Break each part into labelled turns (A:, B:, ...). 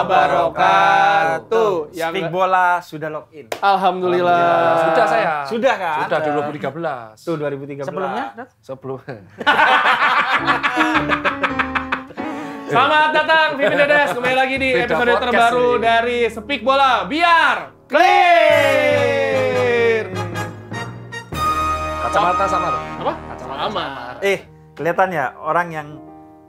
A: wabarakatuh. Yang Speak Bola sudah login.
B: Alhamdulillah. Alhamdulillah. Sudah saya. Sudah kan? Sudah 2013. Tuh 2013. Sebelumnya? Sebelum. Selamat datang Vivi Dedes kembali lagi di Beda episode terbaru ini. dari Speak Bola biar clear. Kacamata sama. Apa? Kacamata sama.
A: Eh, kelihatan ya orang yang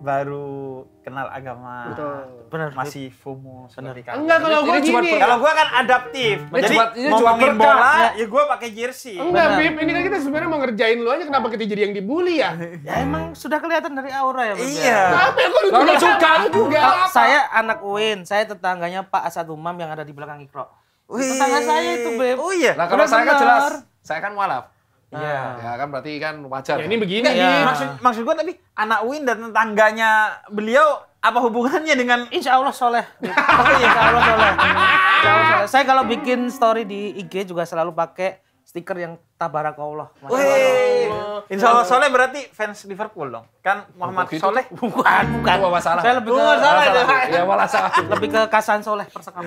A: baru kenal agama. Betul. Benar masih FOMO sendiri kan. Enggak kalau gue gini. Kalau gue kan adaptif. hmm. Jadi cuma, ini ngomongin cuma bola, ya,
B: ya gue pakai jersey. Enggak, Bim, ini kan kita sebenarnya mau ngerjain lu aja kenapa kita jadi yang dibully ya? ya emang sudah kelihatan dari aura ya, ya? Iya. Tapi aku juga suka juga. Apa? Saya
C: anak Win, saya tetangganya Pak Asad Umam yang ada di belakang Ikro. Tetangga saya itu, Beb.
B: Oh iya. Nah, kalau saya kan jelas, saya kan walaf. Iya. Yeah. Ya kan berarti kan wajar. Ya, ya. ini begini. Nggak, ya. Maksud
A: maksud gua tadi anak Win dan tetangganya beliau apa hubungannya dengan Insya Allah soleh? Iya, Insya Allah soleh. Insya Allah soleh. Saya kalau bikin story di IG
C: juga selalu pakai stiker yang tabarakallah. Wih.
A: Insya Allah Soleh berarti fans Liverpool dong. Kan oh, Muhammad gitu. Soleh bukan bukan. Bukan masalah. Saya lebih ke masalah. Ya ya malah salah.
C: Lebih ke Kasan Soleh Persekam.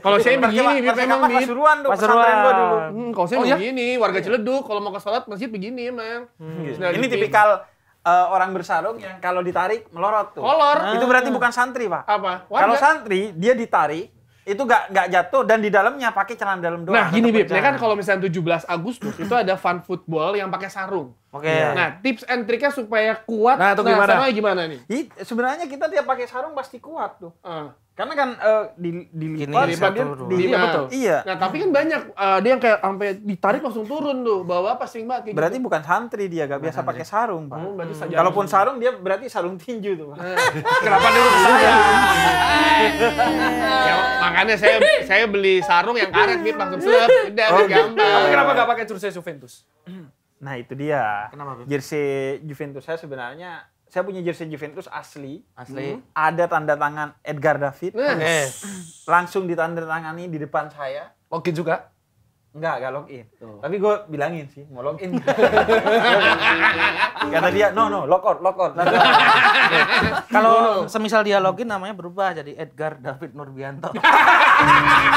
A: kalau saya begini,
B: dia memang di Pasuruan dong. Pasuruan. gua dulu. Hmm, kalau saya oh, iya? begini, ya? warga Ciledug kalau mau ke sholat masjid begini emang.
A: Hmm. Nah, gitu. Ini gitu. tipikal uh, orang bersarung yang kalau ditarik melorot tuh. Kolor. Itu berarti hmm. bukan santri, Pak. Apa? Kalau santri dia ditarik itu gak, gak jatuh dan di dalamnya
B: pakai celana dalam doang. Nah gini Bib, ya kan kalau misalnya 17 Agustus itu ada fun football yang pakai sarung. Oke. Okay. Iya. Nah tips and triknya supaya kuat. Nah itu nah, gimana? gimana nih? sebenarnya kita
A: tiap pakai sarung pasti kuat tuh. Uh. Karena kan uh, di Gini, di dia Di, iya, betul. Iya. Nah,
B: tapi kan banyak uh, dia yang kayak sampai ditarik langsung turun tuh, bawa apa sih, Mbak? Berarti gitu. bukan
A: santri dia, gak biasa pakai sarung, Pak. Hmm, berarti hmm. Kalaupun sarung dia berarti sarung tinju tuh, Pak. Eh. Kenapa dulu saya?
B: ya, makanya saya saya
A: beli sarung yang karet nih langsung sudah oh, udah oh, gampang. Tapi kenapa
B: gak pakai jersey Juventus? Nah, itu
A: dia. Kenapa? Jersey Juventus saya sebenarnya saya punya jersey Juventus asli. Asli. Hmm. Ada tanda tangan Edgar David. Yes. Langsung ditandatangani di depan saya. Oke juga? Enggak, enggak login. Oh. Tapi gue bilangin sih, mau login. Kata dia, no, no, lock out, lock out. Nah, Kalau
C: semisal dia login namanya berubah jadi Edgar David Nurbianto.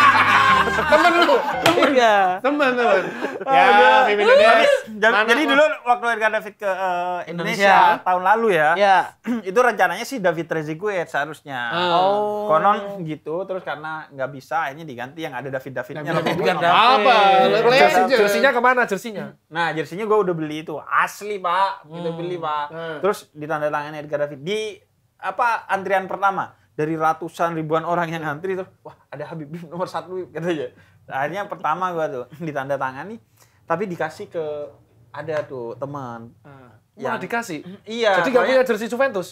A: temen lu? Temen, iya. Temen, temen. Ya, Mimin ya, Jadi dulu waktu Edgar David ke uh, Indonesia, Indonesia, tahun lalu ya, ya. itu rencananya sih David Reziguet seharusnya. Oh. Konon gitu, terus karena nggak bisa, akhirnya diganti yang ada David-Davidnya. David, David, David, Apa? jersinya kemana jersinya? Nah jersinya gue udah beli itu asli pak, gitu, hmm. beli pak. Hmm. Terus ditandatangani Edgar David di apa antrian pertama dari ratusan ribuan orang yang antri terus wah ada Habib nomor satu gitu aja. Nah, akhirnya pertama gue tuh ditandatangani tapi dikasih ke ada tuh
B: teman. Hmm. Yang, Mana dikasih? Iya. Jadi gak punya jersi Juventus?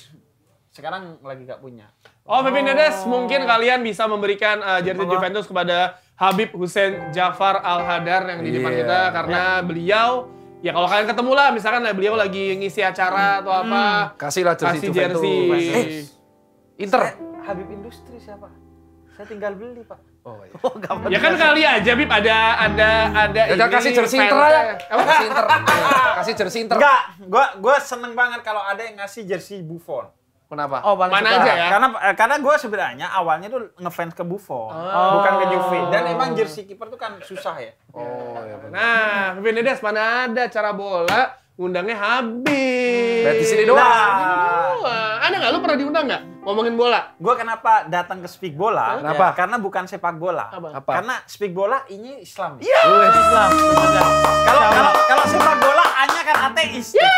B: Sekarang lagi gak punya. Oh, Pepin oh. Dedes, mungkin kalian bisa memberikan uh, jersey Juventus kepada Habib Hussein Jafar Al Hadar yang di depan yeah. kita karena yeah. beliau ya kalau kalian ketemu lah misalkan lah beliau lagi ngisi acara atau apa hmm. kasihlah jersey kasih jersey eh, Inter saya,
A: Habib Industri siapa saya tinggal beli pak Oh, iya.
B: oh ya kan kali aja Bib ada ada ada ya, ini. kasih jersey Inter aja. kasih Inter? kasih
A: jersey Inter. Enggak, gua gua seneng banget kalau ada yang ngasih jersey Buffon. Kenapa? Oh, paling Mana aja ya? Karena eh, karena gue sebenarnya awalnya tuh ngefans ke Buffon, oh. bukan ke Juve. Dan emang jersey kiper tuh kan susah ya. Oh,
B: iya benar. Nah, Vinedes, mana ada cara bola ngundangnya habis. Berarti sini doang. Nah. Ada nah. nggak? Lu pernah diundang nggak?
A: Ngomongin bola. Gue kenapa datang ke Speak Bola? Kenapa? Ya. Karena bukan sepak bola. Apa? Karena Speak Bola ini Islam. Iya. Yeah. Islam. Kalau kalau kalau sepak bola hanya kan ateis. Yeah.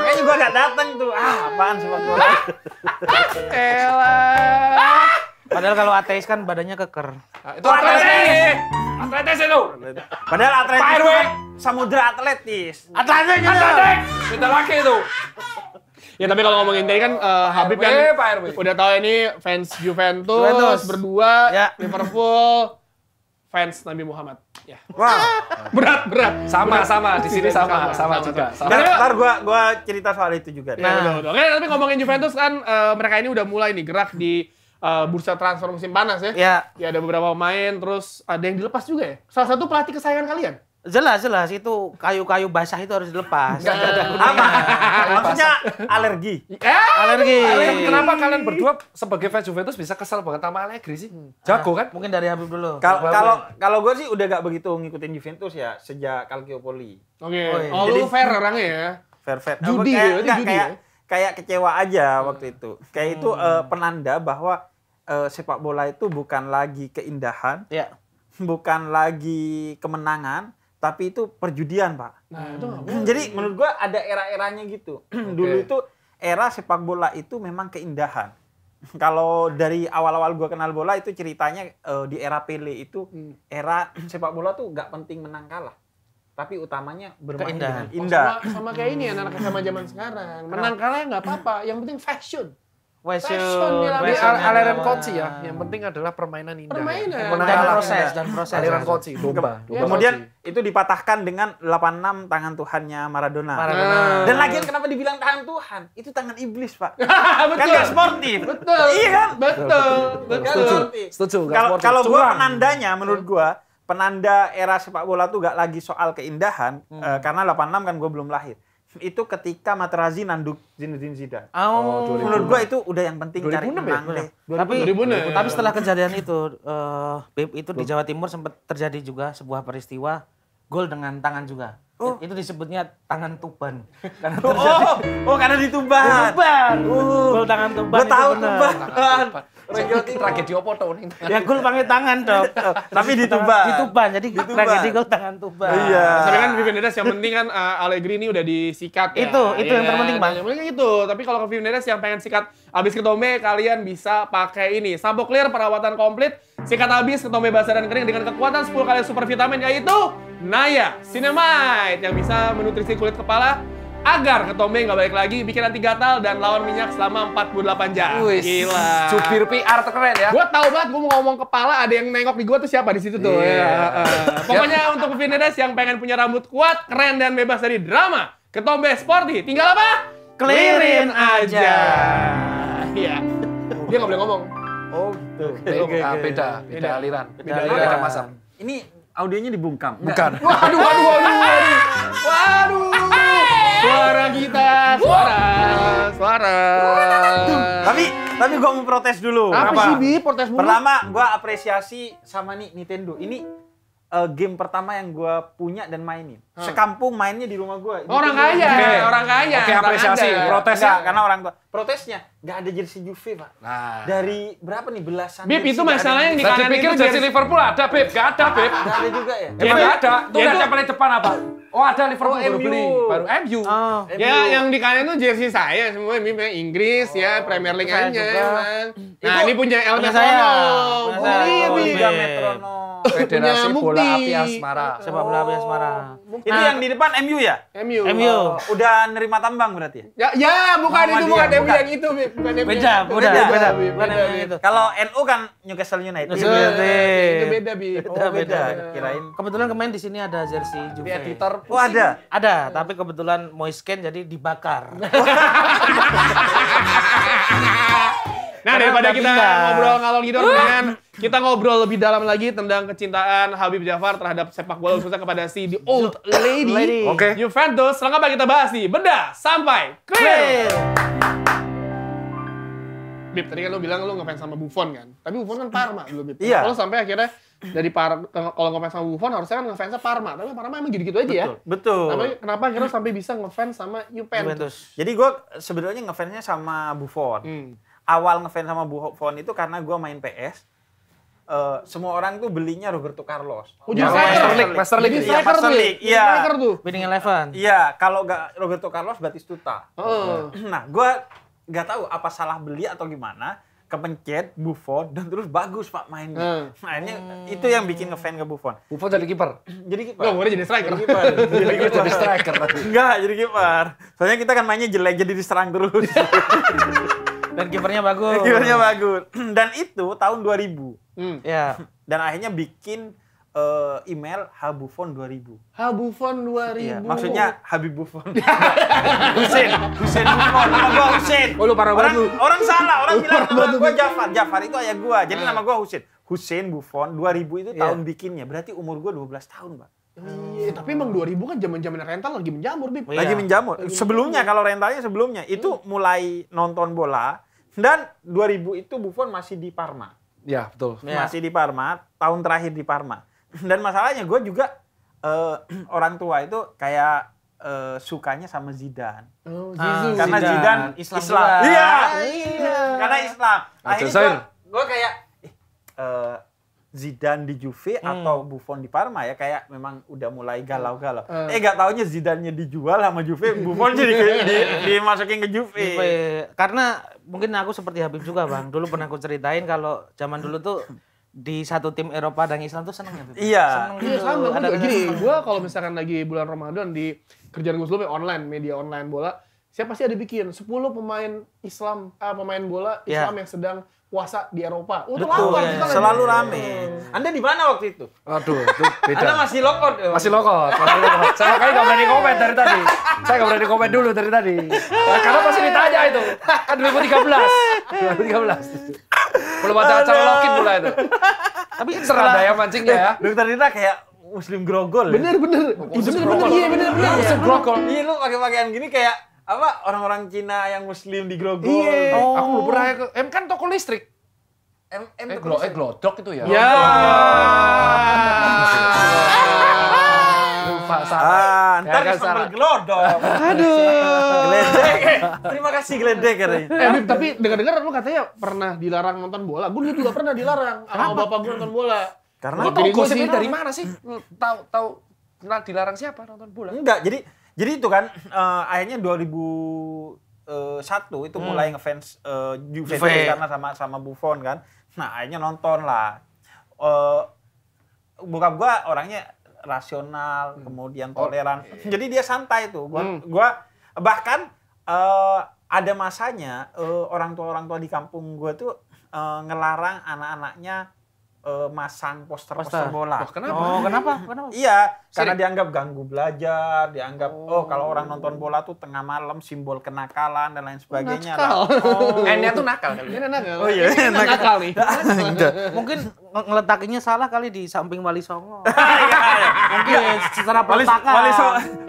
A: Makanya gue nggak datang tuh. Ah, apaan sepak bola?
B: Elah.
C: Padahal kalau ateis kan badannya keker. Nah, itu atletis.
B: Atletis itu. Padahal atletis. itu kan
A: Samudra atletis. Atletis gitu. Atletis.
B: Kita laki itu. Ya tapi kalau ngomongin tadi kan uh, Habib kan udah tahu ini fans Juventus, Juventus. berdua, ya. Liverpool, fans Nabi Muhammad. Ya. Wah. Berat, berat. Sama, berat. sama. Di sini sama, sama, sama, sama juga. Sama. Ntar, ntar
A: gua gua cerita soal itu juga deh. Nah, udah, udah.
B: Oke, tapi ngomongin Juventus kan uh, mereka ini udah mulai nih gerak di uh, bursa transfer musim panas ya. Ya. Ya ada beberapa pemain, terus ada yang dilepas juga ya. Salah satu pelatih kesayangan kalian. Jelas, jelas itu kayu-kayu basah itu harus dilepas.
A: Gak, apa?
B: Maksudnya alergi. Eh, alergi. alergi. Kenapa kalian berdua sebagai fans Juventus bisa kesel banget sama Allegri sih? Hmm. Jago kan? Mungkin dari Habib dulu. Kalau
A: kalau gue sih udah gak begitu ngikutin Juventus ya sejak Calciopoli. Oke. Okay. Oh, iya. oh lu fair orangnya ya. Fair fair. Judi, kayak, ya, judi kayak, ya? kayak kecewa aja waktu itu. Kayak hmm. itu uh, eh, penanda bahwa uh, sepak bola itu bukan lagi keindahan, ya. bukan lagi kemenangan, tapi itu perjudian pak. Nah, hmm. itu hmm. Jadi menurut gue ada era-eranya gitu. okay. Dulu itu era sepak bola itu memang keindahan. Kalau dari awal-awal gue kenal bola itu ceritanya uh, di era Pele itu hmm. era sepak bola tuh gak penting menang kalah tapi utamanya bermain Keindahan. dengan indah. Oh, sama, sama
B: kayak ini anak-anak sama zaman sekarang. Nah. Menang kalah ya nggak apa-apa, yang penting fashion. Passion di aliran koci ya. Yang penting adalah permainan indah. Ya. Permainan. Ya. Dan proses dan proses.
A: Aliran koci, domba. domba. Kemudian itu dipatahkan dengan 86 tangan Tuhannya Maradona. Maradona. Hmm. Dan lagian kenapa dibilang tangan Tuhan? Itu tangan iblis, Pak. Betul. Kan gak sportif. Betul. Iya kan? Betul. Betul. Betul. Setuju. Kalau kalau gua penandanya menurut gua penanda era sepak bola tuh gak lagi soal keindahan hmm. uh, karena 86 kan gue belum lahir itu ketika Materazzi nanduk Zinedine Zidane. Oh, oh menurut gua itu udah yang penting 2006 cari ya? menang ya? deh.
C: Tapi 2006. tapi setelah kejadian itu uh, itu di Jawa Timur sempat terjadi juga sebuah peristiwa gol dengan tangan juga. Oh. Itu disebutnya tangan tuban. Karena terjadi... Oh, oh karena di tuban. Oh. Gol tangan tuban. Gua tahu tuban
B: tragedi apa tau nih. Ya gol pakai tangan dong. Tapi di Tuban. Di
C: Tuban. Jadi tragedi gol tangan Tuban. Iya. Tapi
B: kan Dedes yang penting kan uh, Allegri ini udah disikat ya. Itu, itu iya. yang terpenting, Bang. Yang penting itu. Tapi kalau ke Dedes yang pengen sikat abis ketombe kalian bisa pakai ini. Sampo Clear perawatan komplit, sikat abis ketombe basah dan kering dengan kekuatan 10 kali super vitamin yaitu Naya Cinemite yang bisa menutrisi kulit kepala agar ketombe nggak balik lagi, bikin anti gatal dan lawan minyak selama 48 jam. Gila. Supir PR keren ya. gua tau banget, gue mau ngomong kepala ada yang nengok di gua tuh siapa di situ tuh. Yeah. Yeah. Pokoknya untuk Vinedes yang pengen punya rambut kuat, keren dan bebas dari drama, ketombe sporty, tinggal apa? Clearin aja. Iya. Dia nggak boleh ngomong. Oh gitu. Okay, okay, okay. Beda, beda aliran. Beda, aliran. Beda, aliran.
A: Ini audionya dibungkam. Bukan. Waduh, waduh, waduh.
D: Waduh.
A: Suara kita, suara, suara. Tapi tapi gue mau protes dulu. Apa, sih Bi? Protes dulu Pertama, gue apresiasi sama nih Nintendo. Ini uh, game pertama yang gue punya dan mainin. Sekampung mainnya di rumah gue. Orang kaya, okay. orang kaya. Oke, okay, apresiasi, protes ya. Iya. Karena orang tua protesnya nggak ada jersey Juve pak
B: nah. dari berapa nih belasan Bip itu masalahnya yang di kanan pikir itu jersey Liverpool ada Bip nggak ada ah, Bip nggak ada juga ya nggak ada tuh ada paling depan apa Oh ada Liverpool oh, baru MU. beli, baru MU. Oh. Ah. Ya yang di kanan itu jersey saya semua ini Inggris ya oh, Premier League aja ya, kan. Nah ini punya El saya. Oh iya punya
D: Metronom.
C: Punya
B: Bola Api Asmara.
A: Sepak Bola Api Asmara. Itu yang di depan MU ya? MU. Oh, MU. Udah nerima tambang berarti
B: ya? Ya, ya bukan itu bukan NU yang itu, Bib. Beda, Beda, beda,
A: beda. Kalau NU kan Newcastle United. Iya, itu beda, Bib. Oh, beda, beda.
C: Kirain. Kebetulan kemarin di sini ada jersey Juve. Di editor. Oh, ada. Ada, tapi kebetulan mau scan jadi dibakar. Nah, daripada kita ngobrol ngalor gitu, kan,
B: kita ngobrol lebih dalam lagi tentang kecintaan Habib Jafar terhadap sepak bola khususnya kepada si The Old Lady, lady. Okay. Juventus. Selengkapnya kita bahas nih, benda sampai clear. Bip tadi kan lu bilang lu ngefans sama Buffon kan? Tapi Buffon kan Parma dulu, Bip. Iya. Kalau sampai akhirnya dari par kalau ngefans sama Buffon harusnya kan ngefansnya Parma. Tapi Parma emang gitu-gitu aja ya. Betul. Tapi kenapa akhirnya sampai bisa ngefans sama Juventus? Juventus.
A: Jadi gua sebenarnya ngefansnya sama Buffon. Hmm awal ngefans sama Bu Buffon itu karena gue main PS. Uh, eh, semua orang tuh belinya Roberto Carlos. Oh, jadi Master League, Master League, iya, Master ya? League, ya, Master League, iya, tuh, Winning Eleven. Iya, kalau gak Roberto Carlos, Batistuta. Oh. Nah, gue gak tahu apa salah beli atau gimana, kepencet Buffon dan terus bagus pak mainnya. Hmm. Mainnya nah, hmm. itu yang bikin ngefans ke Buffon. Buffon jadi kiper. Jadi kiper. Gak boleh jadi striker. Jadi kiper. jadi striker. Enggak, jadi kiper. Soalnya kita kan mainnya jelek jadi diserang terus. Dan kipernya bagus. kipernya bagus. Dan itu tahun 2000. Hmm. Ya. Yeah. Dan akhirnya bikin uh, email Habufon 2000.
B: Habufon 2000. Yeah. maksudnya
A: Habib Buffon.
D: Husin,
C: Husin Buffon, nama gua Husin. Oh, lu parah orang, banget.
A: Orang salah, orang bilang nama gua Jafar. Jafar itu ayah gua. Jadi iya. nama gua Husin. Husin Buffon 2000 itu yeah. tahun bikinnya. Berarti umur gua 12 tahun, Pak.
B: Iya, tapi emang 2000 kan zaman-zaman rental lagi menjamur, Bib. Lagi iya. menjamur.
A: Sebelumnya kalau rentalnya sebelumnya itu hmm. mulai nonton bola dan 2000 itu Buffon masih di Parma.
B: Ya, betul. Ya. Masih
A: di Parma, tahun terakhir di Parma. Dan masalahnya gue juga uh, orang tua itu kayak uh, sukanya sama Zidan Oh, ah, Zizou. karena Zidane, Zidane Islam. Islam. Iya. iya. Karena Islam. Akhirnya gue kayak eh, Zidane di Juve hmm. atau Buffon di Parma ya kayak memang udah mulai galau-galau. Hmm. Eh gak taunya Zidane-nya dijual sama Juve, Buffon jadi di, di,
C: dimasukin ke Juve. Juve. Karena mungkin aku seperti Habib juga Bang. Dulu pernah aku ceritain kalau zaman dulu tuh di satu tim Eropa dan Islam tuh seneng ya? Iya. Seneng
A: iya,
B: gitu. Iya sama. Ada gini, gue kalau misalkan lagi bulan Ramadan di kerjaan gue sebelumnya online, media online bola, saya pasti ada bikin 10 pemain Islam, eh, pemain bola iya. Islam yeah. yang sedang puasa di Eropa. Untuk ya. kita selalu lagi. rame. Iya.
A: Anda di mana waktu itu? Aduh, itu beda. Anda masih lokot. Ya? Masih lokot, masih lokot. Saya makanya nggak berani komen dari tadi. Saya nggak berani
B: komen dulu dari tadi. Nah, karena pasti ditanya itu. Kan 2013. 2013. Belum ada acara lokin pula itu. Tapi serada ya mancingnya ya. tadi
A: Dina kayak Muslim grogol. Ya? Bener bener. Muslim bener bener. Iya bener bener. Iya, Muslim grogol. Iya lu pakai pakaian gini kayak apa orang-orang Cina yang muslim di Grogol. Iya. Oh. Aku lupa ya Em M kan toko listrik. M M eh, glo, eh
B: glodok itu ya. Ya. Lupa salah. ntar ya, sambil
A: glodok.
B: Aduh. Gledek. Terima kasih Gledek katanya. Eh, Bip, tapi dengar-dengar lu katanya pernah dilarang nonton bola. Gue juga pernah dilarang sama bapak gue nonton bola. Karena gue tau gosipnya dari mana sih? Tahu tahu dilarang siapa nonton bola? Enggak,
A: jadi jadi itu kan uh, akhirnya 2001 eh, itu hmm. mulai ngefans uh, eh, Juventus Juve. karena sama sama Buffon kan. Nah, akhirnya nonton lah. Uh, bokap gua orangnya rasional, hmm. kemudian oh, toleran. Oh, iya. Jadi dia santai tuh. Gua hmm. gua bahkan uh, ada masanya uh, orang tua-orang tua di kampung gua tuh uh, ngelarang anak-anaknya uh, masang poster-poster bola. Oh, kenapa? Oh, kenapa? kenapa? iya, Sering. karena dianggap ganggu belajar, dianggap oh. oh kalau orang nonton bola tuh tengah malam simbol kenakalan dan lain sebagainya. Nakal. Oh. N-nya eh, tuh nakal kali. Ya? Ini nakal. Oh iya, nakal, nakal, nakal nih. Mungkin
C: ngeletakinya salah kali di samping Wali Songo. Iya,
D: iya. Mungkin ya, secara peletakan. Wali,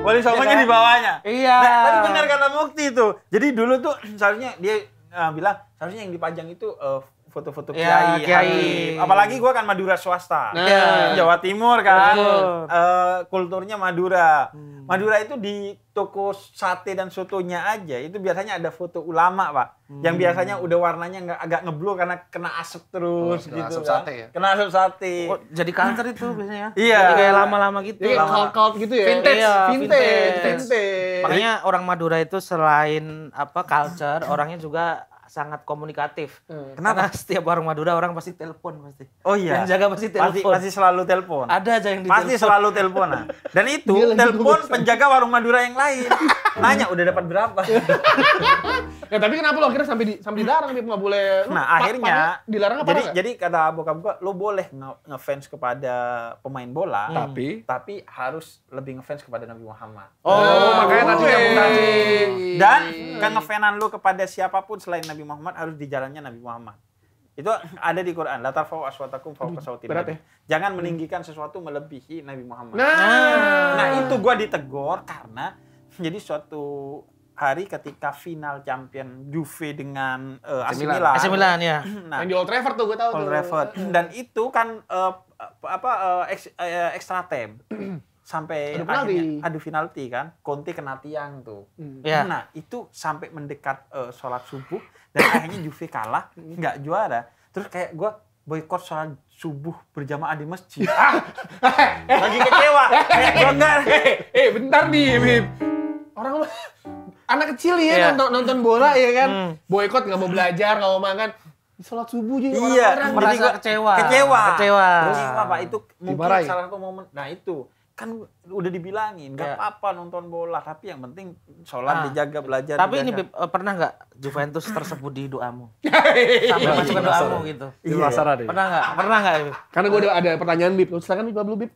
D: Wali Songonya di bawahnya. Iya. Nah, tapi benar
A: kata Mukti tuh. Jadi dulu tuh seharusnya dia uh, bilang seharusnya yang dipajang itu uh, foto-foto ya, kiai. kiai. Apalagi gue kan Madura swasta, nah. Iya, Jawa Timur kan, uh, kulturnya Madura. Hmm. Madura itu di toko sate dan sotonya aja itu biasanya ada foto ulama pak, hmm. yang biasanya udah warnanya nggak agak ngeblur karena kena asap terus oh, kena gitu asap kan. Sate ya? Kena asap sate. Oh, jadi kanker itu biasanya. Iya. Jadi kayak lama-lama gitu. Iya, lama. kalt gitu ya. Vintage. Iya, vintage. vintage. vintage. Makanya
C: orang Madura itu selain apa culture, orangnya juga sangat komunikatif. Hmm. Kenapa? Karena setiap warung Madura orang pasti telepon pasti. Oh iya. Penjaga pasti telepon. Pasti, pasti selalu telepon. Ada
A: aja yang ditelepon. Pasti selalu telepon. Ah. Dan itu telepon penjaga warung Madura yang lain. Nanya udah dapat berapa. ya tapi kenapa lo akhirnya sampai di, sampai dilarang nih nggak boleh? Nah akhirnya dilarang apa? Jadi gak? jadi kata bokap gua lo boleh ngefans kepada pemain bola. Hmm. Tapi tapi harus lebih ngefans kepada Nabi Muhammad. Oh, oh makanya tadi yang Dan ngefanan lo kepada siapapun selain Nabi Muhammad harus di jalannya Nabi Muhammad. Itu ada di Quran. La fau aswatakum fau Berat Ya? Jangan meninggikan sesuatu melebihi Nabi Muhammad. Nah, nah itu gue ditegor karena jadi suatu hari ketika final champion Juve dengan uh, eh, AC Milan. AC Milan ya. Nah, yang di Old Trafford tuh gue tahu. Old Trafford. Dan itu kan uh, apa uh, extra time. sampai adu penalti. akhirnya adu penalti kan Conte kena tiang tuh. Hmm. Yeah. Nah, ya. itu sampai mendekat uh, sholat subuh dan akhirnya Juve kalah nggak juara terus kayak gue boykot sholat subuh berjamaah di masjid ah,
B: eh, eh. lagi kecewa eh, eh, eh bentar nih Bib orang anak kecil ya iya. nonton nonton bola ya kan hmm. boykot nggak mau belajar nggak mau makan sholat subuh jadi iya, orang merasa kecewa. Kecewa. Kecewa. terus apa Itu mungkin salah
A: satu momen. Nah, itu kan udah dibilangin nggak yeah. apa-apa nonton bola tapi yang penting sholat nah, dijaga belajar
C: tapi dijaga. ini uh, eh, pernah nggak Juventus tersebut di doamu sampai masuk ke iya. doamu gitu di penasaran iya. pernah nggak pernah nggak
A: karena gue ada pertanyaan Bib silakan Bib Bib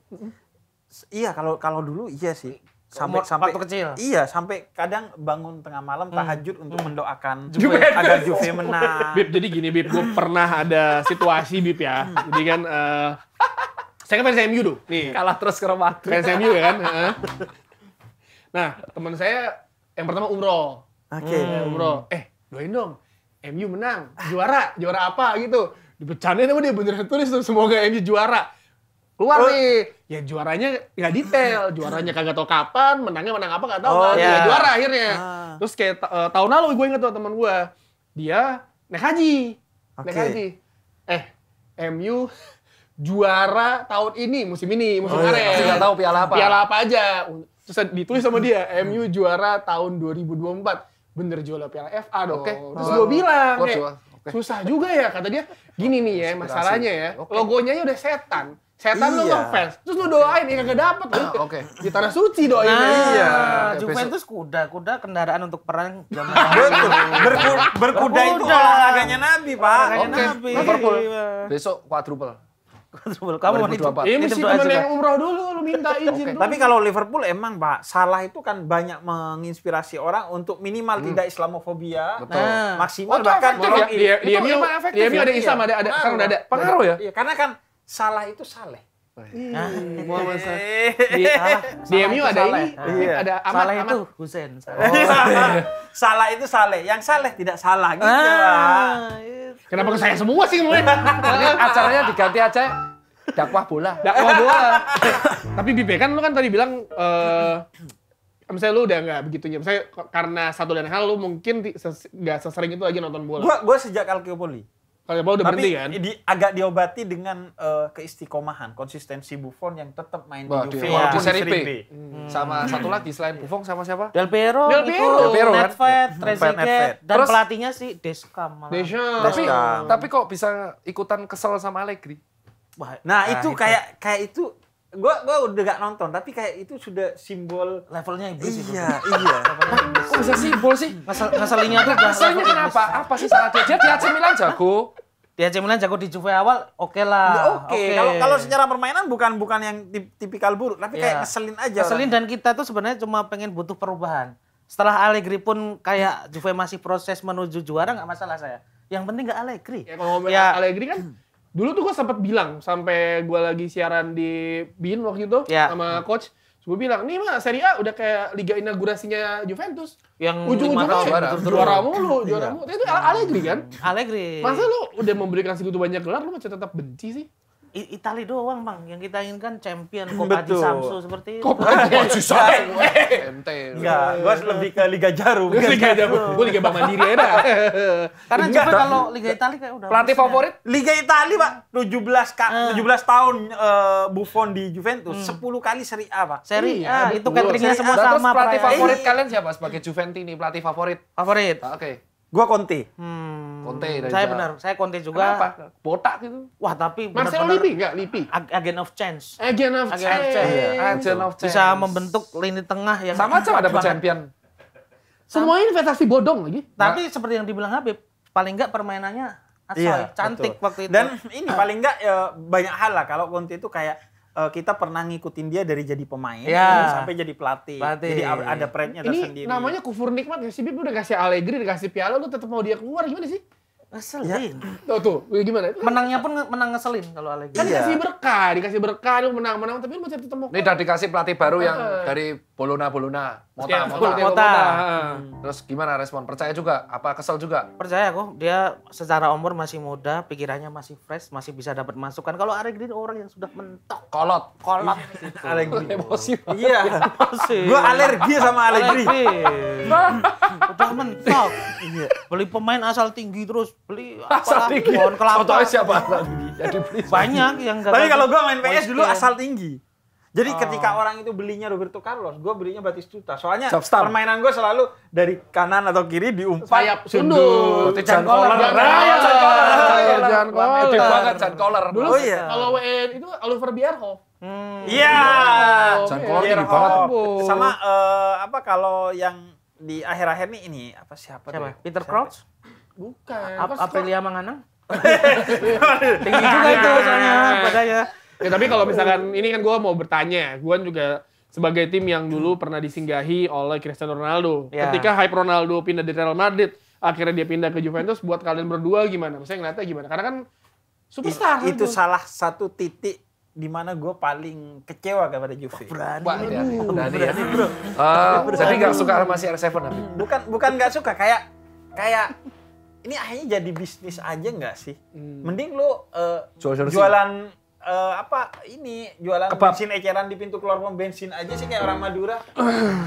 A: iya kalau kalau dulu iya sih sampai sampai waktu kecil. Iya, sampai kadang bangun tengah malam hmm. tahajud hmm. untuk mendoakan Juve, agar Juve menang.
B: Bib, jadi gini Bib, gue pernah ada situasi Bib ya. Hmm. Jadi kan uh, saya kan fans MU dong. Nih. Kalah terus ke Real Madrid. Fans MU ya kan. nah, teman saya yang pertama umroh. Oke. Okay. Hmm, ya, umroh. Eh, doain dong. MU menang, juara, juara apa gitu. Dipecahin sama dia bener tulis tuh semoga MU juara. Keluar oh. nih. Ya juaranya nggak detail, juaranya kagak tau kapan, menangnya menang apa nggak tahu oh, kan. Yeah. Iya. Ya juara akhirnya. Ah. Terus kayak uh, tahun lalu gue inget tuh teman gue, dia naik haji. Okay. Naik haji. Eh, MU juara tahun ini musim ini musim kemarin. Oh, iya. Nggak tahu piala apa. Piala apa aja. Terus ditulis sama dia, MU juara tahun 2024. Bener juara piala FA dong. Okay. Terus gue bilang, eh, okay. susah juga ya kata dia. Gini nih ya masalahnya ya, okay. logonya ya udah setan. Setan iya. lu fans. terus lu doain ya gak dapet. Ah, oke. Okay. Di tanah suci doain. Nah, iya. Juventus kuda, kuda
C: kendaraan untuk perang zaman Betul.
B: Berku, berkuda, berkuda itu olahraganya Nabi, Pak. Olahraganya okay. Nabi. Iya. Besok quadruple. kamu itu apa? Ya, mesti teman yang umroh dulu lu minta izin okay. dulu. Tapi kalau
A: Liverpool emang Pak Salah itu kan banyak menginspirasi orang untuk minimal hmm. tidak Islamofobia, Betul. Nah, maksimal oh, bahkan ya. dia dia, dia, dia, ya. dia iya. ada Islam nah, ada ada kan ada pengaruh ya. Iya, karena kan Salah itu saleh. Oh, iya. Nah, iya, Muhammad Salah. Di, di MU
C: ada saleh. ini, nah, iya. ada amat, Salah itu Husain. Salah.
A: Oh. salah itu saleh. Yang saleh tidak salah gitu. Ah, iya. Kenapa ke
B: saya semua sih mulai? acaranya diganti aja dakwah bola. Dakwah bola. Tapi Bibe kan lu kan tadi bilang eh uh, misalnya lu udah nggak begitunya. Saya karena satu dan hal lu mungkin nggak sesering itu lagi nonton bola. Gua
A: gua sejak Kalkiopoli. Kalau Buffon udah Tapi berhenti kan? Di, agak diobati dengan uh, eh, keistikomahan, konsistensi Buffon yang
B: tetap main Wah, di Juve ya. di Serie B. Hmm. Sama hmm. satu lagi selain Buffon sama siapa? Del Piero, Del Piero, Del Piero kan? Netfet, Trezeguet, dan Terus, pelatihnya si Descam. Descam. Tapi, tapi kok bisa ikutan kesel sama Allegri? Nah, nah itu, itu kayak kayak itu
A: gua gua udah gak nonton tapi kayak itu sudah simbol levelnya iblis iya itu. iya iya.
B: kok bisa simbol
A: sih Masa ngasalinnya tuh nah, ngasalnya kenapa apa sih salah dia dia di AC Milan
B: jago
C: di AC Milan jago di Juve awal oke okay lah ya, oke okay. okay. kalau kalau secara
A: permainan bukan bukan yang tipikal buruk tapi yeah. kayak iya. ngeselin aja ngeselin
C: orang. dan kita tuh sebenarnya cuma pengen butuh perubahan setelah Allegri pun kayak Juve masih proses menuju juara nggak masalah saya yang penting nggak Allegri ya
B: kalau ngomongin ya. Allegri kan dulu tuh gue sempat bilang sampai gue lagi siaran di Bin waktu itu yeah. sama coach Gue bilang, nih mah Serie A udah kayak liga inaugurasinya Juventus. Yang ujung-ujungnya juara mulu, juara mulu. Iya. Itu Allegri kan? Allegri. Masa lu udah memberikan segitu banyak gelar, lu masih tetap benci sih? Itali doang bang yang kita inginkan champion
A: hmm, di Samsu seperti
B: itu. di Samsu. MT. Enggak, gua lebih ke Liga Jarum. Liga Jarum. Gua Liga Bang Mandiri ada.
A: Karena juga kalau
C: Liga Itali kayak udah. Pelatih
A: favorit? Liga Itali Pak, 17 ah. tujuh belas tahun uh, Buffon di Juventus, hmm. 10 kali seri A Pak. Serie iya, A, itu cateringnya semua nah, sama. Terus pelatih favorit iya.
B: kalian siapa sebagai Juventus ini? pelatih favorit? Favorit. Ah, oke. Gua Conte. Hmm. Conte dari Saya benar,
A: saya Conte
C: juga. Kenapa? Botak gitu. Wah, tapi Marcelo Lipi enggak Lippi? Agent of change. Agent of Agent chance. Of chance. Yeah. Agent of change. Bisa membentuk lini tengah yang sama aja ada champion.
B: Semua investasi bodong lagi.
A: Tapi seperti yang dibilang Habib, paling enggak permainannya asoy, iya, cantik betul. waktu itu. Dan ini paling enggak ya, banyak hal lah kalau Conte itu kayak uh, kita pernah ngikutin dia dari jadi pemain ya. sampai jadi pelatih. pelatih. Jadi ada pride-nya tersendiri. Ini namanya
B: kufur nikmat ya sih. Bip udah kasih Allegri, kasih piala, lu tetap mau dia keluar gimana sih? Ngeselin. Ya. Tuh, tuh, ya gimana? Kan Menangnya pun menang ngeselin kalau Allegri. Kan dikasih ya. berkah, dikasih berkah, lu menang-menang, tapi lu masih tetap mau. Nih udah dikasih pelatih baru yang eh. dari Bolona Bolona Mota Mota, Mota. Mota. Hmm. terus gimana respon percaya juga apa kesel juga percaya kok dia secara umur masih
C: muda pikirannya masih fresh masih bisa dapat masukan kalau Ari Green orang yang sudah mentok kolot kolot
A: Ari iya. Green emosi iya emosi gua alergi sama Ari Green
C: udah mentok iya beli pemain asal tinggi terus beli asal tinggi
B: pohon kelapa siapa
A: asal tinggi jadi beli banyak yang tapi kalau gua main PS dulu asal tinggi jadi oh. ketika orang itu belinya Roberto Carlos, gue belinya Batistuta. Soalnya Jobstar. permainan gue selalu dari kanan atau kiri diumpat. Sayap sundul. Can Koller. Can Koller. Itu banget Can Koller. Dulu oh, iya. kalau
B: WN itu Oliver Bierhoff. Hmm. Iya.
A: Can iya. Koller ini banget. Sama uh, apa kalau yang di akhir-akhir ini, ini apa siapa, siapa? Peter Crouch?
C: Bukan. Apa Apelia Manganang?
A: Tinggi juga itu soalnya nah.
B: Padahal ya. Ya, tapi kalau misalkan ini kan gue mau bertanya, gue juga sebagai tim yang dulu hmm. pernah disinggahi oleh Cristiano Ronaldo. Ya. Ketika hype Ronaldo pindah dari Real Madrid, akhirnya dia pindah ke Juventus. Buat kalian berdua gimana? Maksudnya ngeliatnya gimana? Karena kan superstar. itu
A: salah satu titik di mana gue paling kecewa kepada Juve. Oh, berani, Wah, berani, ya? oh, berani, ya? berani, bro. Uh,
B: berani. Tapi gak suka sama
A: si R7 tapi. Bukan bukan gak suka, kayak kayak ini akhirnya jadi bisnis aja nggak sih? Hmm. Mending lu uh, jualan uh, apa ini jualan Kebab. bensin eceran di pintu keluar pom bensin aja sih kayak orang Madura.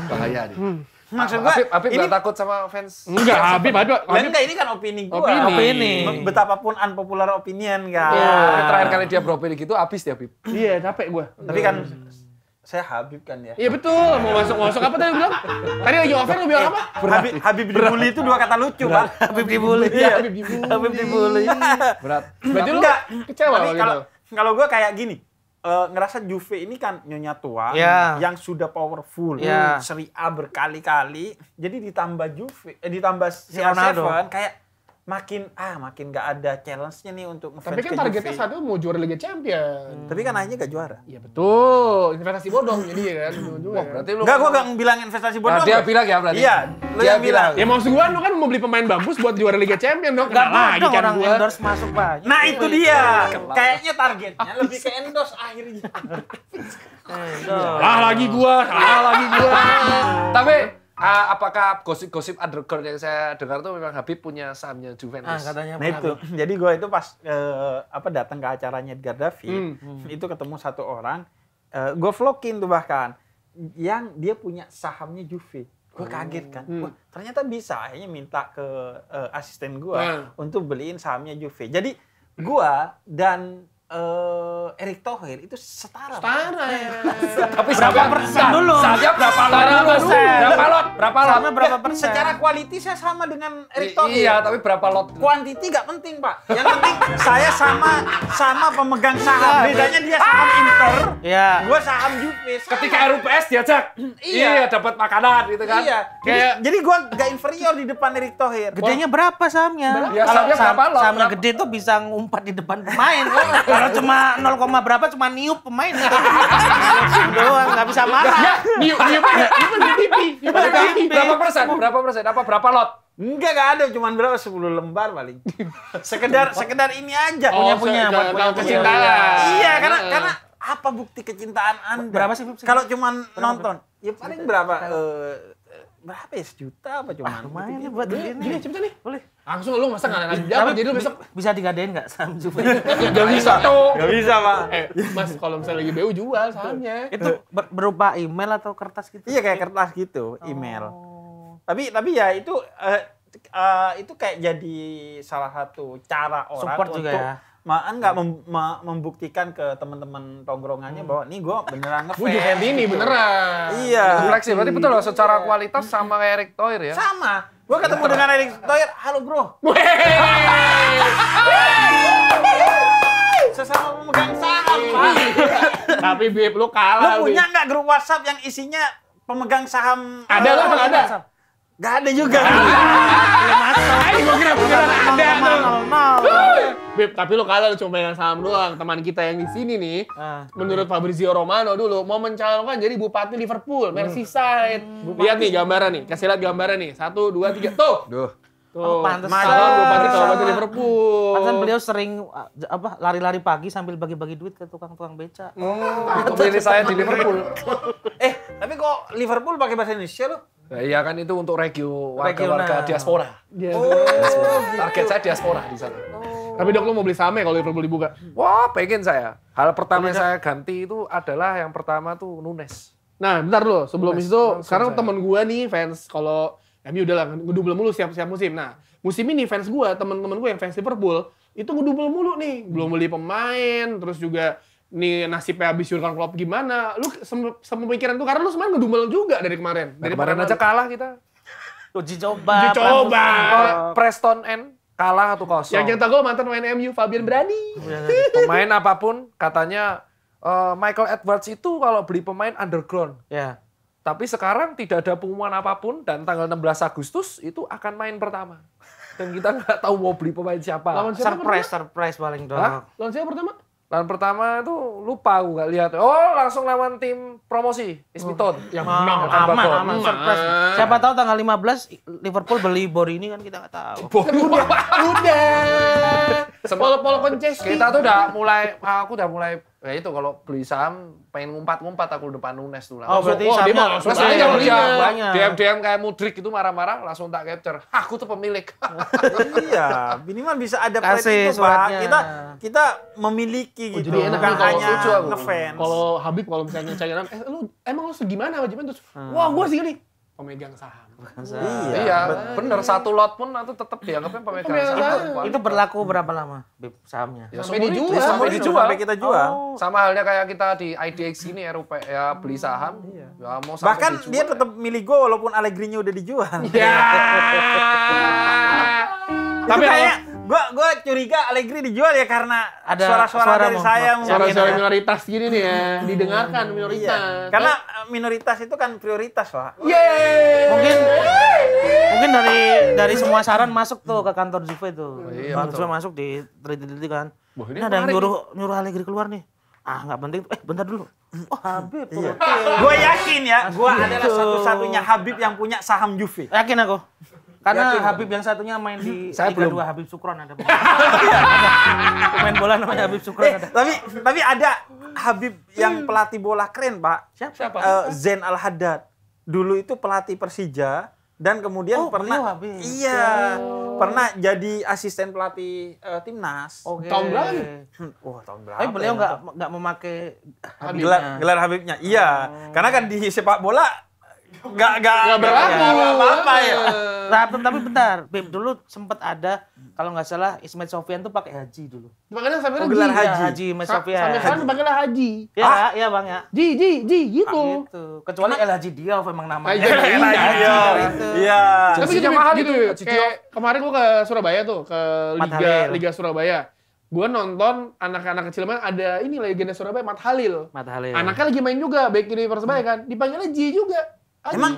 A: Bahaya nih. Hmm. Ah, Maksud gua, Afif, Afif ini... takut sama fans. Enggak, Habib, Habib. Habib. Enggak, ini kan opini gue Opini. opini. Betapapun unpopular opinion gak kan. Iya. Yeah. Terakhir kali
B: dia beropini gitu habis dia, Habib. Iya, capek gue Tapi kan
A: saya Habib kan ya. Iya
B: betul, mau masuk masuk apa tadi bilang? Tadi lagi offer lu bilang apa?
A: Habib Habib dibully itu dua kata lucu, Pak. Habib dibully. Iya, Habib dibully. Habib dibully.
B: Berat. Berarti lu kecewa gitu? kalau gitu
A: kalau gue kayak gini uh, ngerasa Juve ini kan nyonya tua yeah. yang sudah powerful, yeah. Serie A berkali-kali. Jadi ditambah Juve, eh, ditambah si Ronaldo. Kan, kayak makin ah makin nggak ada challenge-nya nih untuk Tapi kan targetnya satu
B: mau juara Liga Champion. Hmm. Tapi kan akhirnya gak juara. Iya betul. Investasi bodoh jadi ya kan. Hmm. Wah, berarti lu Enggak, gua enggak bilang investasi bodoh. Nah, dia bilang ya berarti. Iya, lu yang bilang. Ya maksud gua lu kan mau beli pemain bagus buat juara Liga Champion dong. Enggak lagi kan orang gua. endorse masuk banyak. Nah, itu iya. dia. Kayaknya targetnya lebih ke endorse akhirnya. Salah lagi gua, salah lagi gua. Tapi Uh, apakah gosip-gosip underground yang saya dengar tuh memang Habib punya sahamnya Juventus? Ah, katanya nah itu. Habib. Jadi gue itu
A: pas uh, apa datang ke acaranya Edgar David, hmm. hmm. itu ketemu satu orang, uh, eh, gue vlogin tuh bahkan yang dia punya sahamnya Juve gue oh. kaget kan hmm. Wah, ternyata bisa akhirnya minta ke uh, asisten gue hmm. Ah. untuk beliin sahamnya Juve jadi gue dan uh, Erick Thohir itu setara.
B: Setara nah, ya. Tapi berapa persen dulu? Saja berapa lot Berapa lot? Berapa lot? Berapa lot? Sama iya, berapa iya. persen? Secara
A: kualiti saya sama dengan Erick Thohir. Iya, tapi berapa lot? Kuantiti nggak penting, Pak. Yang penting saya sama sama pemegang saham. Iya. Bedanya dia saham ah! Inter,
C: iya. gua
B: saham Juve. Ketika RUPS diajak, iya, iya dapat makanan gitu kan. Iya. Kayak
A: jadi, gue gua nggak inferior di depan Erick Thohir. Gedenya berapa sahamnya? Berapa? Ya, sahamnya berapa lot? Sahamnya gede tuh bisa
C: ngumpat di depan pemain. Ya. Kalau cuma 0, berapa cuma niup pemain. Doang nggak bisa marah. Ya, niup niup niup Berapa persen? Berapa
A: persen? Apa berapa lot? Enggak, enggak ada, cuman berapa 10 lembar paling. Sekedar sekedar ini aja oh, punya punya buat kecintaan. Iya, karena karena apa bukti kecintaan Anda? Berapa sih? Kalau cuman nonton, ya paling berapa? Eh, berapa ya sejuta apa cuma ah, lumayan buat ini. Iya. gini, cepetan nih boleh Langsung lu masa nggak ngasih jawab jadi lu besok bisa digadein enggak saham Juve? Enggak bisa, Enggak eh, bisa pak. Eh, mas kalau misalnya lagi BU jual sahamnya. Itu berupa email atau kertas gitu? Iya kayak kertas gitu, oh. email. Tapi tapi ya itu uh, itu kayak jadi salah satu cara orang Support untuk juga ya. Maan nggak mem ma membuktikan ke teman-teman tongkrongannya hmm. bahwa nih gue beneran
B: ngefans. Gue juga ini beneran. Iya. Refleksi berarti betul loh secara iya. kualitas sama kayak Erick Thohir ya. Sama Gue ketemu dengan Erick Thohir, halo bro. Sesama pemegang saham, Tapi Bip lu kalah. Lu punya
A: nggak grup WhatsApp yang isinya pemegang saham? Ada eh, lah, uh, ada.
B: Gak ada juga.
A: ada. masuk. ada. Gak ada. kira ada. Nol, nol, nol.
B: Beb, tapi lo kalah lo cuma yang saham doang. Teman kita yang di sini nih, ah. menurut Fabrizio Romano dulu mau mencalonkan jadi bupati Liverpool, hmm. Merseyside. Hmm. Lihat nih gambaran nih, kasih lihat gambaran nih. Satu, dua, tiga, hmm. tuh. Duh. Oh, tuh, oh, pantesan bupati Bupati Liverpool. Pantesan beliau
C: sering uh, apa lari-lari pagi sambil bagi-bagi duit ke tukang-tukang beca. Hmm.
B: Oh, pemilih saya di Liverpool. eh, tapi kok Liverpool pakai bahasa Indonesia lo? Nah, iya kan itu untuk regio warga-warga diaspora.
A: Yes. Iya. Oh,
B: Target saya diaspora di sana. Oh. Tapi dok lu mau beli same kalau Liverpool dibuka? Wah pengen saya. Hal pertama yang saya ganti itu adalah yang pertama tuh Nunes. Nah bentar dulu sebelum Nunes, itu sekarang temen gue nih fans kalau ya, MU udah lah ngedubel mulu siap-siap musim. Nah musim ini fans gue temen-temen gue yang fans Liverpool itu ngedubel mulu nih. Belum beli pemain terus juga nih nasibnya habis Jurgen Klopp gimana? Lu pemikiran tuh karena lu sebenarnya ngedumel juga dari kemarin. Nah, dari kemarin aja kalah kita. Uji coba. Uji coba. Preston, N kalah atau kosong. Yang kita mantan main MU Fabian Berani.
C: Iya, pemain
B: apapun katanya uh, Michael Edwards itu kalau beli pemain underground. Ya. Yeah. Tapi sekarang tidak ada pengumuman apapun dan tanggal 16 Agustus itu akan main pertama. Dan kita nggak tahu mau beli pemain siapa. Lawan siapa surprise, pertama? surprise paling dong. Lawan siapa pertama? Lawan pertama itu lupa gue gak lihat. Oh langsung lawan tim promosi Ismiton. Oh, yang ah, menang aman, aman, aman. Surprise. Siapa tahu tanggal 15 Liverpool beli Borini kan kita gak tahu. udah, udah. Sempol polo konces. Kita tuh udah mulai, aku udah mulai Ya itu kalau beli saham pengen ngumpat-ngumpat aku depan Nunes tuh langsung. Oh berarti oh, sahamnya langsung banyak. kalau banyak. DM-DM kayak Mudrik itu marah-marah langsung tak capture. Aku tuh pemilik.
A: iya, minimal bisa ada Kasih itu, suratnya. Pak. Kita
B: kita memiliki oh, gitu. Jadi enak kan hanya ngefans.
A: Kalau Habib kalau misalnya
B: cairan, eh lu emang lu segimana wajibnya terus, hmm. wah gua sih ini pemegang saham bukan iya. iya, iya bener. Satu lot pun atau tetap dianggapnya pemegang saham. Itu
C: berlaku berapa lama
B: sahamnya? Ya, sampai, dijual. Sampai dijual. Sampai kita jual. Oh. Sama halnya kayak kita di IDX ini RUP ya beli saham. Iya. Ya, mau Bahkan dijual, dia
A: tetap milih gue walaupun Allegri-nya udah dijual. Iya.
B: Tapi kayak Gua
A: gua curiga Allegri dijual ya karena ada suara-suara dari saya mungkin. Suara-suara ya.
B: minoritas gini nih ya, didengarkan
A: minoritas. Iya. Karena minoritas itu kan prioritas, Pak. Yeay. Iya, iya, iya, mungkin mungkin
C: dari dari semua saran masuk tuh ke kantor Juve itu. Oh, iya, masuk di teliti-teliti kan. Wah, ini, ini ada yang nyuruh nyuruh Allegri keluar nih. Ah, nggak penting. Eh, bentar dulu. Oh Habib. Iya. Gue yakin ya, gue adalah satu-satunya Habib yang punya saham Juve. Yakin aku. Karena Yakin. Habib yang satunya
A: main di saya Liga belum. 2 Habib Sukron ada. Pemain bola namanya Habib Sukron eh, ada. Tapi tapi ada Habib yang pelatih bola keren, Pak. Siapa? Siapa? Uh, eh, Zen Al Haddad. Dulu itu pelatih Persija dan kemudian oh, pernah Habib. Iya. Oh. Pernah jadi asisten pelatih uh, timnas. Okay. Tahun berapa? Hmm, wah, tahun berapa? Tapi beliau ya? nggak ya, nggak memakai Habibnya. Gelar, gelar Habibnya. Iya. Oh. Karena kan di sepak bola nggak nggak berlaku. Nggak apa-apa ya. Iya tapi,
C: tapi bentar, Beb dulu sempat ada kalau nggak salah Ismail Sofian tuh pakai haji dulu.
B: Makanya sampai oh, gelar haji. Ya, haji
C: Ismail Sofian. Sampai sekarang
B: dipanggil haji. Ya, ah. ya Bang ya. Ji, ji, ji gitu. Ah, gitu. Kecuali El iya, iya, Haji dia, memang namanya. El
A: Haji Diaw. Iya. Tapi gitu mahal gitu. Kayak
B: kemarin gua ke Surabaya tuh, ke Liga Liga Surabaya gue nonton anak-anak kecil main ada ini legenda Surabaya Mat Halil. Mat Halil. Anaknya lagi main juga baik kiri Persebaya kan. Dipanggilnya Ji juga. Aji. Emang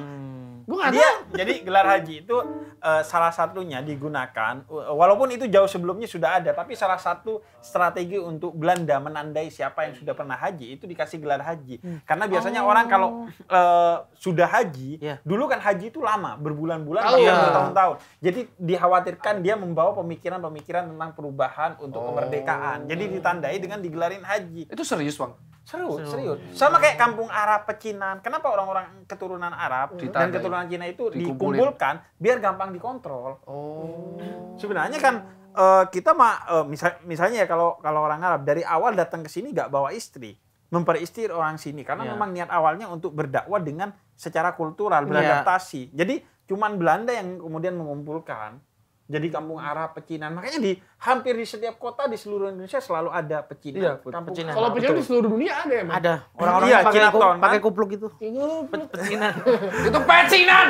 A: Gue gak iya, tau. Jadi gelar haji itu uh, salah satunya digunakan walaupun itu jauh sebelumnya sudah ada tapi salah satu strategi untuk Belanda menandai siapa yang sudah pernah haji itu dikasih gelar haji. Hmm. Karena biasanya oh. orang kalau uh, sudah haji, yeah. dulu kan haji itu lama, berbulan-bulan, oh, yeah. Iya. bertahun-tahun. Jadi dikhawatirkan dia membawa pemikiran-pemikiran tentang perubahan untuk oh. kemerdekaan. Jadi ditandai dengan digelarin haji. Itu serius, Bang? Serius, serius. Sama kayak kampung Arab pecinan. Kenapa orang-orang keturunan Arab Ditandai. dan keturunan Cina itu Dikumpulin. dikumpulkan biar gampang dikontrol. Oh. Sebenarnya kan uh, kita mah uh, misal, misalnya ya kalau kalau orang Arab dari awal datang ke sini nggak bawa istri, memperistir orang sini karena yeah. memang niat awalnya untuk berdakwah dengan secara kultural, iya. beradaptasi. Yeah. Jadi cuman Belanda yang kemudian mengumpulkan jadi kampung Arab pecinan. Makanya di hampir di setiap kota di seluruh Indonesia selalu ada pecinan. Iya, kampung pecinan. Kalau pecinan di
B: seluruh dunia ada ya
A: Ada. Orang-orang iya, pakai kupluk, pakai kan? kupluk itu. Iya, pe pecinan. itu pecinan.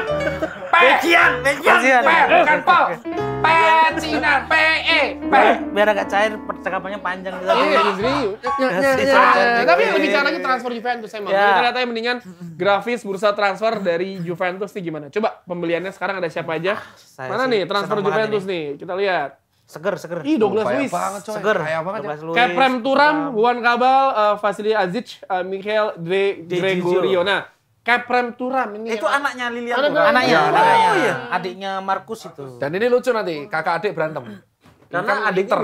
A: Pecian,
C: Pecian, pecian, pe, bukan
B: pe pancinan PE, pe Biar agak cair percakapannya panjang. Iya, Tapi bicara lagi transfer Juventus mau Kita lihat aja mendingan grafis bursa transfer dari Juventus nih gimana. Coba pembeliannya sekarang ada siapa aja? Ah, Mana nih transfer Juventus nih? Kita lihat. Seger, seger. Ih, Douglas Luiz. Seger. Kaya banget. Ya. Douglas Kayak Prem Turam, Juan Kabal, eh, Vasily Azic, uh, eh, Mikhail Gregorio. Nah, Keprem Turam ini. Itu anaknya Lilian. Anak Turam. Anaknya, oh, anaknya. Iya. Oh, iya. Adiknya Markus itu. Dan ini lucu nanti, kakak adik berantem.
C: Karena kan adik Inter.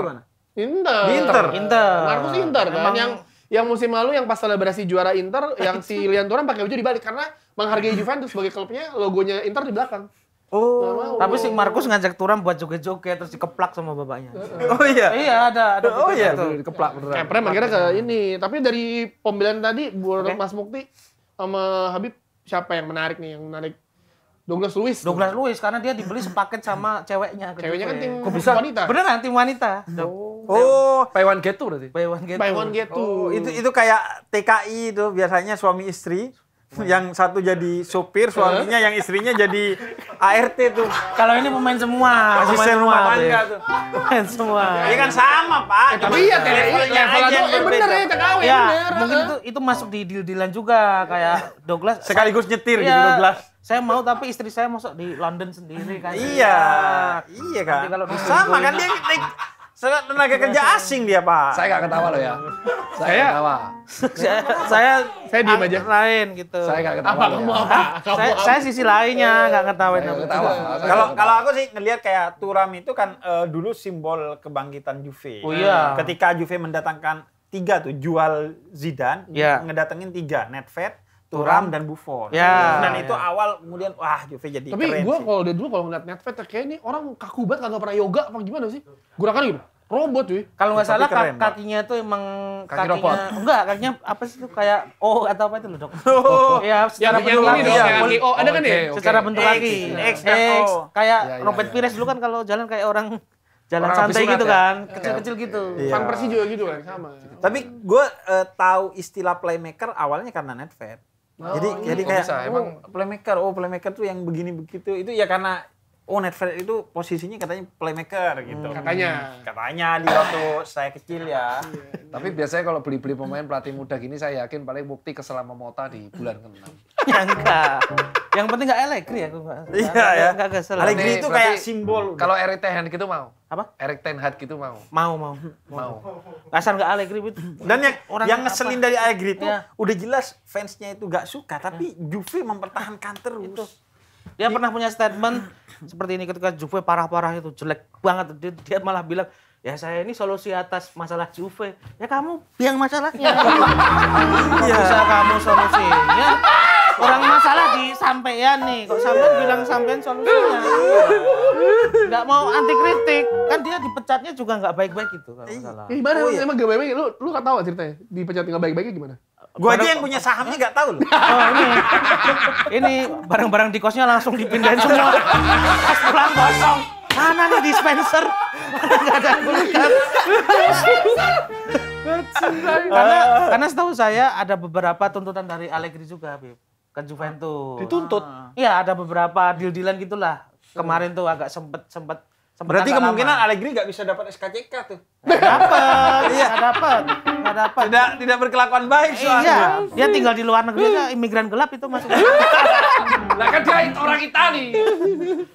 B: Inter. Inter. Inter. Markus Inter kan Emang... yang yang musim lalu yang pas selebrasi juara Inter yang si Lian Turam pakai baju dibalik karena menghargai Juventus sebagai klubnya logonya Inter di belakang.
C: Oh, tapi si Markus ngajak Turam buat joget-joget terus dikeplak sama bapaknya. Oh
B: iya. Iya, ada ada. Oh iya Dikeplak beneran. Keprem akhirnya ke ini, tapi dari pembelian tadi buat okay. Mas Mukti sama Habib siapa yang menarik nih yang menarik Douglas Lewis. Douglas Lewis karena
C: dia dibeli sepaket sama ceweknya. Ceweknya kan eh, tim Kok bisa? wanita. Beneran tim wanita.
A: Oh. oh. Pay oh. one get two berarti. Pay one oh, itu itu kayak TKI itu biasanya suami istri yang satu jadi sopir suaminya yang istrinya jadi ART tuh kalau ini pemain semua pemain semua tangga ya. tuh pemain
C: semua ini kan
A: sama pak
B: eh, tapi iya levelnya iya, aja yang eh, bener ya TKW ya, bener eh. mungkin
C: itu itu masuk di deal dealan juga kayak
A: Douglas sekaligus nyetir
C: ya, gitu iya. Douglas saya mau tapi istri saya masuk di London sendiri kan iya
A: iya kan sama kan dia
C: saya tenaga
B: kerja
A: asing dia, Pak. Saya nggak ketawa loh ya. Saya, saya ketawa. saya saya saya diem aja. Lain gitu. Saya nggak ketawa. loh, ya. apa? saya, saya sisi lainnya nggak ketawa ya, ketawa. Kalau kalau aku sih ngelihat kayak Turam itu kan uh, dulu simbol kebangkitan Juve. Oh iya. Ketika Juve mendatangkan tiga tuh jual Zidane, yeah. ngedatengin tiga Netfed, Turam dan Buffon. Ya. Dan ya. itu awal kemudian wah Juve jadi Tapi keren gue
B: kalau dulu kalau ngeliat Netflix kayak ini orang kaku banget kagak pernah yoga apa gimana sih? Gerakan gitu. Robot cuy. Kalau nggak salah keren, kakinya tuh emang kaki kakinya robot. enggak kakinya apa sih tuh kayak oh atau apa itu loh
C: dok. Oh. iya, secara ya, bentuk kaki. Ya. Oh, Oh ada kan ya? Okay, Secara bentuk kaki. Iya. X, X, X, kayak ya, ya, Robert ya. Pires dulu kan kalau jalan kayak orang jalan orang santai gitu ya? kan, iya. kecil-kecil gitu.
A: Iya. Van juga gitu kan sama. Tapi gue uh, tahu istilah playmaker awalnya karena Netflix
B: jadi iya. jadi kayak bisa, oh, emang
A: oh, playmaker oh playmaker tuh yang begini begitu itu ya karena
B: oh Ned itu posisinya katanya playmaker gitu. Hmm. Katanya.
A: Katanya di waktu saya
B: kecil ya. Tapi biasanya kalau beli-beli pemain pelatih muda gini saya yakin paling bukti keselamatan Mota di bulan ke-6. Yang enggak. Yang penting enggak Allegri iya, ya. Iya ya. Enggak kesel. itu kayak simbol. Kalau Erik Ten Hag gitu mau. Apa? Erik Ten Hag gitu mau. Mau mau. Mau. Asal enggak Allegri itu. Dan yang orang yang ngeselin dari Allegri itu iya.
A: udah jelas fansnya itu enggak suka tapi Juve mempertahankan terus. Dia pernah punya statement
C: seperti ini ketika Juve parah-parah itu jelek banget dia, dia malah bilang ya saya ini solusi atas masalah Juve ya kamu yang masalahnya ya. bisa kamu solusinya orang masalah di sampean nih kok sampean iya. bilang sampean solusinya
B: nggak mau anti kritik kan dia dipecatnya juga nggak baik-baik gitu kalau
D: masalah iya. eh, gimana oh, iya.
B: emang gak baik-baik lu lu gak tahu ceritanya dipecat nggak baik-baiknya gimana gue aja yang punya sahamnya nggak tahu loh. Oh, ini.
C: ini barang-barang di kosnya langsung dipindahin semua. Pas pulang kosong. Mana nih dispenser? Gak ada yang kulkas.
D: karena karena
C: setahu saya ada beberapa tuntutan dari Allegri juga, Bib. Ke kan Juventus. Dituntut. Iya, ada beberapa deal-dealan gitulah. Kemarin tuh agak sempet sempet Berarti kemungkinan lama.
A: Allegri nggak bisa dapat SKCK tuh.
C: Dapat, iya dapat, nggak dapat. Tidak tidak berkelakuan baik iya. soalnya. Iya, dia tinggal di luar negeri, aja imigran gelap itu masuk. Lah kan dia orang Itali.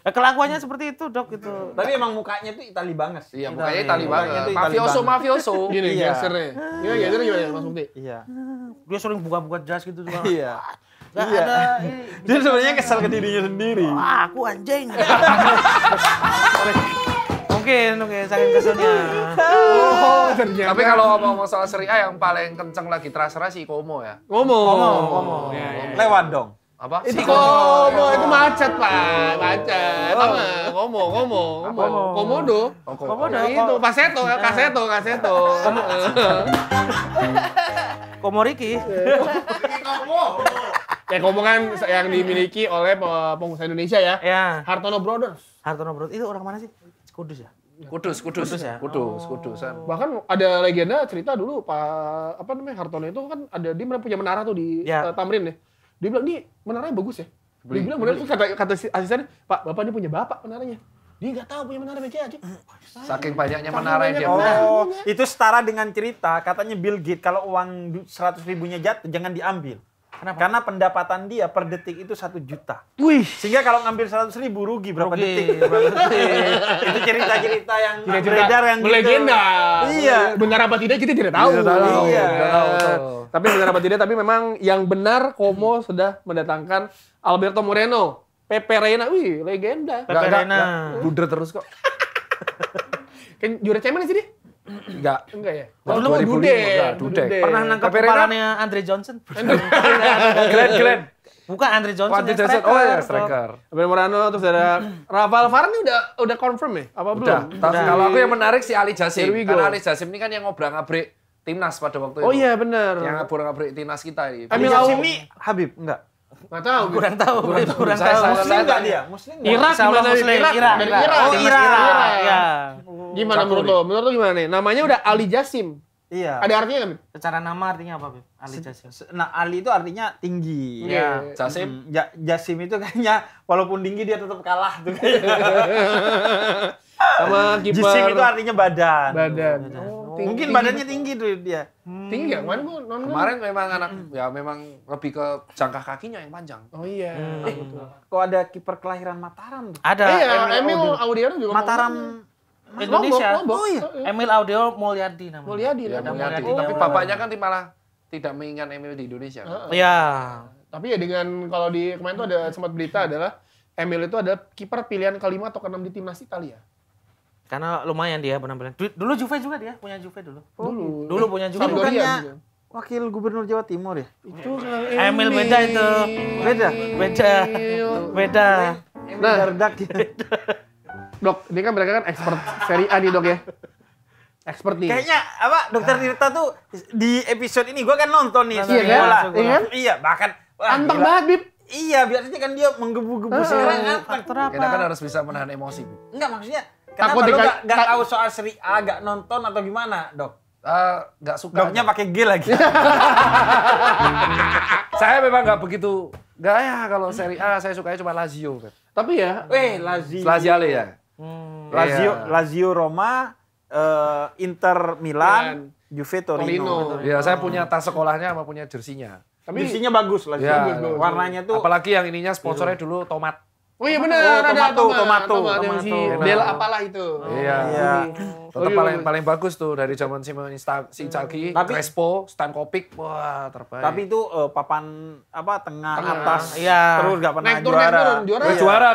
C: Nah,
A: kelakuannya seperti itu dok gitu. Tapi emang mukanya tuh Itali banget. Iya, mukanya Itali iya, banget. Mafioso, mafioso. Gini, iya. gesernya. Gini, gesernya gimana
C: Mas Bukti? Iya. Dia sering buka-buka jas gitu.
A: Iya.
D: Gak iya. ada iya.
A: Dia sebenarnya kesal ke dirinya sendiri. Wah, aku
D: anjing.
B: mungkin, oke saking keselnya. Oh, ternyata. Tapi kalau ngomong-ngomong soal seri A yang paling kenceng lagi terasa si Komo ya. Komo. Komo, Komo. Ya, ya, ya. Lewat dong. Apa? Si Komo, Komo. itu macet pak, macet. Oh. Komo, Komo, Komo. Komodo. Oh, Komodo. Komodo. Itu, Paseto, Kaseto, nah. Kaseto. Komo Riki
D: Komo.
B: kayak omongan yang dimiliki oleh pengusaha Indonesia ya. Ya. Hartono Brothers. Hartono Brothers itu orang mana sih? Kudus ya? Kudus, Kudus, Kudus ya. Kudus, oh. kudus. Bahkan ada legenda cerita dulu Pak apa namanya Hartono itu kan ada dia punya menara tuh di ya. Uh, Tamrin ya. Dia bilang nih menaranya bagus ya. Beli, dia bilang benar kata kata si "Pak, Bapak ini punya bapak menaranya." Dia nggak tahu punya menara macam aja. Saking banyaknya Saking menara yang dia punya. Oh, itu
A: setara dengan cerita katanya Bill Gates kalau uang seratus ribunya jatuh jangan diambil. Kenapa? Karena pendapatan dia per detik itu satu juta. Wih. Sehingga kalau ngambil seratus ribu rugi berapa rugi, detik? Berapa detik? itu cerita-cerita yang tidak beredar yang legenda. Gitu. Iya.
B: Benar apa tidak kita tidak tahu. Iya, tidak tahu. Iya. Tidak tahu. Tapi benar apa tidak? Tapi memang yang benar Komo sudah mendatangkan Alberto Moreno, Pepe Reina. Wih, legenda. Pepe Reina. Duder terus kok. kan juara Champions sih dia? Enggak.
C: Enggak ya? Oh, lu mau Dude. Dude. Pernah nangkap kepalanya Andre Johnson?
B: Glenn, Glenn. Bukan Andre Johnson, Andre Johnson. Oh ya, striker. Ben Morano terus ada Rafael Varane ini udah udah confirm ya? Apa udah. belum? Udah. Kalau aku yang menarik si Ali Jasim. Karena Ali Jasim ini kan yang ngobrol-ngabrik timnas pada waktu oh itu. Oh iya benar. Yang ngobrol-ngabrik timnas kita ini. Emil Jasim ini Habib enggak? Gak tahu. Kurang tahu. Kurang tahu. Kurang tahu. Muslim enggak dia? Muslim. Irak, Irak, Irak. Irak. Oh, Irak. Irak. Ya. Gimana menurut lo? Menurut lo gimana nih? Namanya udah Ali Jasim. Iya. Ada
A: artinya kan? Secara nama artinya apa, Bib? Ali Jasim. Nah, Ali itu artinya tinggi. Iya. Yeah. Jasim. Mm, ja Jasim itu kayaknya walaupun tinggi dia tetap kalah tuh Sama kiper. Jasim itu artinya badan. Badan. badan. Oh, tinggi. badannya tinggi tuh dia. Hmm. Tinggi ya? Kemarin gua nonton. Kemarin memang anak
B: ya memang lebih ke
A: jangka kakinya yang panjang.
B: Oh iya. Hmm. Eh,
A: kok ada kiper kelahiran
B: Mataram tuh? Ada. Eh, iya, Emil Audiano juga. Mataram
A: Indonesia. Lombok, Lombok. Oh, iya. Emil
B: Audio Mulyadi namanya. Mulyadi. Ya, Mulyadi. Mulyadi. Oh. Tapi bapaknya kan malah tidak mengingat Emil di Indonesia. Iya. Kan? Ya. Tapi ya dengan kalau di kemarin tuh ada sempat berita adalah Emil itu ada kiper pilihan kelima atau keenam di timnas Italia.
C: Karena lumayan dia penampilan. Dulu
B: Juve juga dia, punya Juve dulu. Oh. Dulu. Dulu punya Juve. Bukannya
A: wakil gubernur Jawa Timur ya? Itu Emil
C: eh, beda itu.
B: Beda. Beda. Beda. Emil beda. Nah. Dok, ini kan mereka kan expert seri A nih dok ya. Expert nih. Kayaknya
A: apa dokter nah. Tirta tuh di episode ini gue kan nonton nih iya, kan? Iya, kan? iya, iya bahkan anteng banget Bip. Iya, biasanya kan dia menggebu-gebu uh, sekarang kan? Kan apa? Kita kan harus bisa menahan emosi, Bu. Enggak, maksudnya kenapa Takut lu gak, gak tahu soal seri A, gak nonton atau gimana, Dok?
B: Ah, nggak uh, suka. Doknya pakai G lagi. saya memang nggak begitu ya kalau seri A, saya sukanya cuma Lazio. Tapi ya. Weh, Lazio.
A: Lazio ya.
B: Hmm. Lazio, yeah.
A: Lazio Roma, uh, Inter
B: Milan, Milan, Juve Torino. Torino. Ya, saya punya tas sekolahnya sama punya jersinya. Tapi jersinya bagus lah. Ya, warnanya tuh. Apalagi yang ininya sponsornya dulu tomat.
A: Oh iya benar oh, ada tomato, tomato, tomato, tomato. Del apalah
B: itu. Iya. iya. Tetap paling paling bagus tuh dari zaman Simon si Cagi, tapi, Crespo, Stan Kopik, wah terbaik. Tapi itu uh, papan
A: apa tengah, tengah. atas, iya. terus gak pernah naik juara. Naik turun, juara. Iya. juara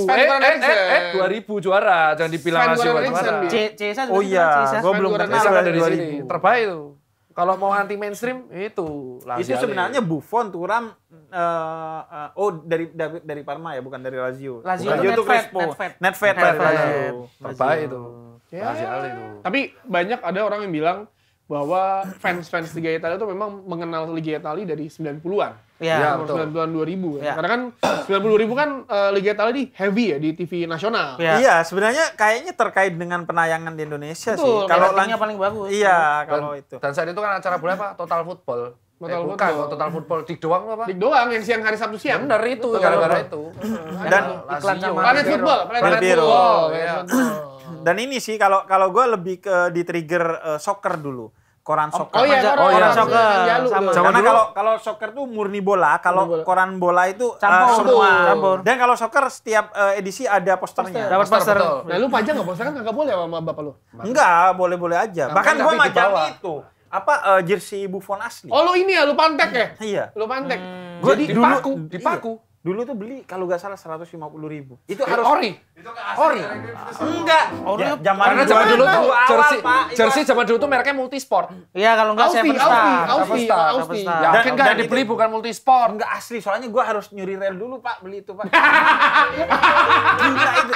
B: 2000. Sven eh, eh, eh, eh, 2000 juara, jangan dibilang masih juara. C, C, oh iya, gue belum kenal dari sini. Terbaik tuh. Kalau mau anti mainstream itu Lazio. Itu sebenarnya Buffon, Turam
A: uh, eh, uh, eh, oh dari, dari dari Parma ya, bukan dari Lazio. Lazio, Lazio itu Crespo. Net Fed Lazio. Terbaik itu. Ya. Lazio itu.
B: Tapi banyak ada orang yang bilang bahwa fans-fans Liga Italia itu memang mengenal Liga Italia dari 90-an. Iya, iya ya, nomor betul. 92 2000 ya. ya. Karena kan 90 ribu kan uh, Liga Italia di heavy ya di TV nasional. Iya, ya, sebenarnya kayaknya terkait dengan penayangan di Indonesia betul, sih. Kalau lang- paling bagus. Iya, kalau dan, itu. Dan saat itu kan acara bola apa? Total Football. Total eh, bukan, football. total football dik doang apa? Dik doang yang siang hari Sabtu siang. Benar itu, gara-gara itu. Dan iklan sama Planet Football,
A: Planet iya. Football. Dan ini sih kalau kalau gue lebih ke di trigger uh, soccer dulu koran oh, soccer. Oh iya, koran, oh, iya. soccer. Sama. Karena kalau kalau soccer tuh murni bola, kalau koran bola itu eh, campur uh, semua. Campur. Dan kalau soccer setiap uh, edisi ada posternya. Dapat poster. poster. Nah, lu pajang enggak poster kan kagak boleh sama bapak lu? Enggak, boleh-boleh aja. Nah, Bahkan gua majang itu apa uh, jersey Buffon asli. Oh lu
B: ini ya, lu pantek ya? Iya. Lu pantek. Hmm. Jadi
A: dipaku, dipaku. Iya Dulu tuh beli kalau nggak salah 150 ribu. Itu eh, harus ori.
B: ori. Ah. Enggak. Ori. Ya, zaman zaman dulu tuh jersey, jersey zaman dulu tuh mereknya multisport. Iya kalau nggak saya pesta. Aufi, Aufi, Aufi. dan, dan dibeli bukan multisport.
A: Enggak asli, soalnya gue harus nyuri rel dulu pak beli itu pak. Gila
C: itu.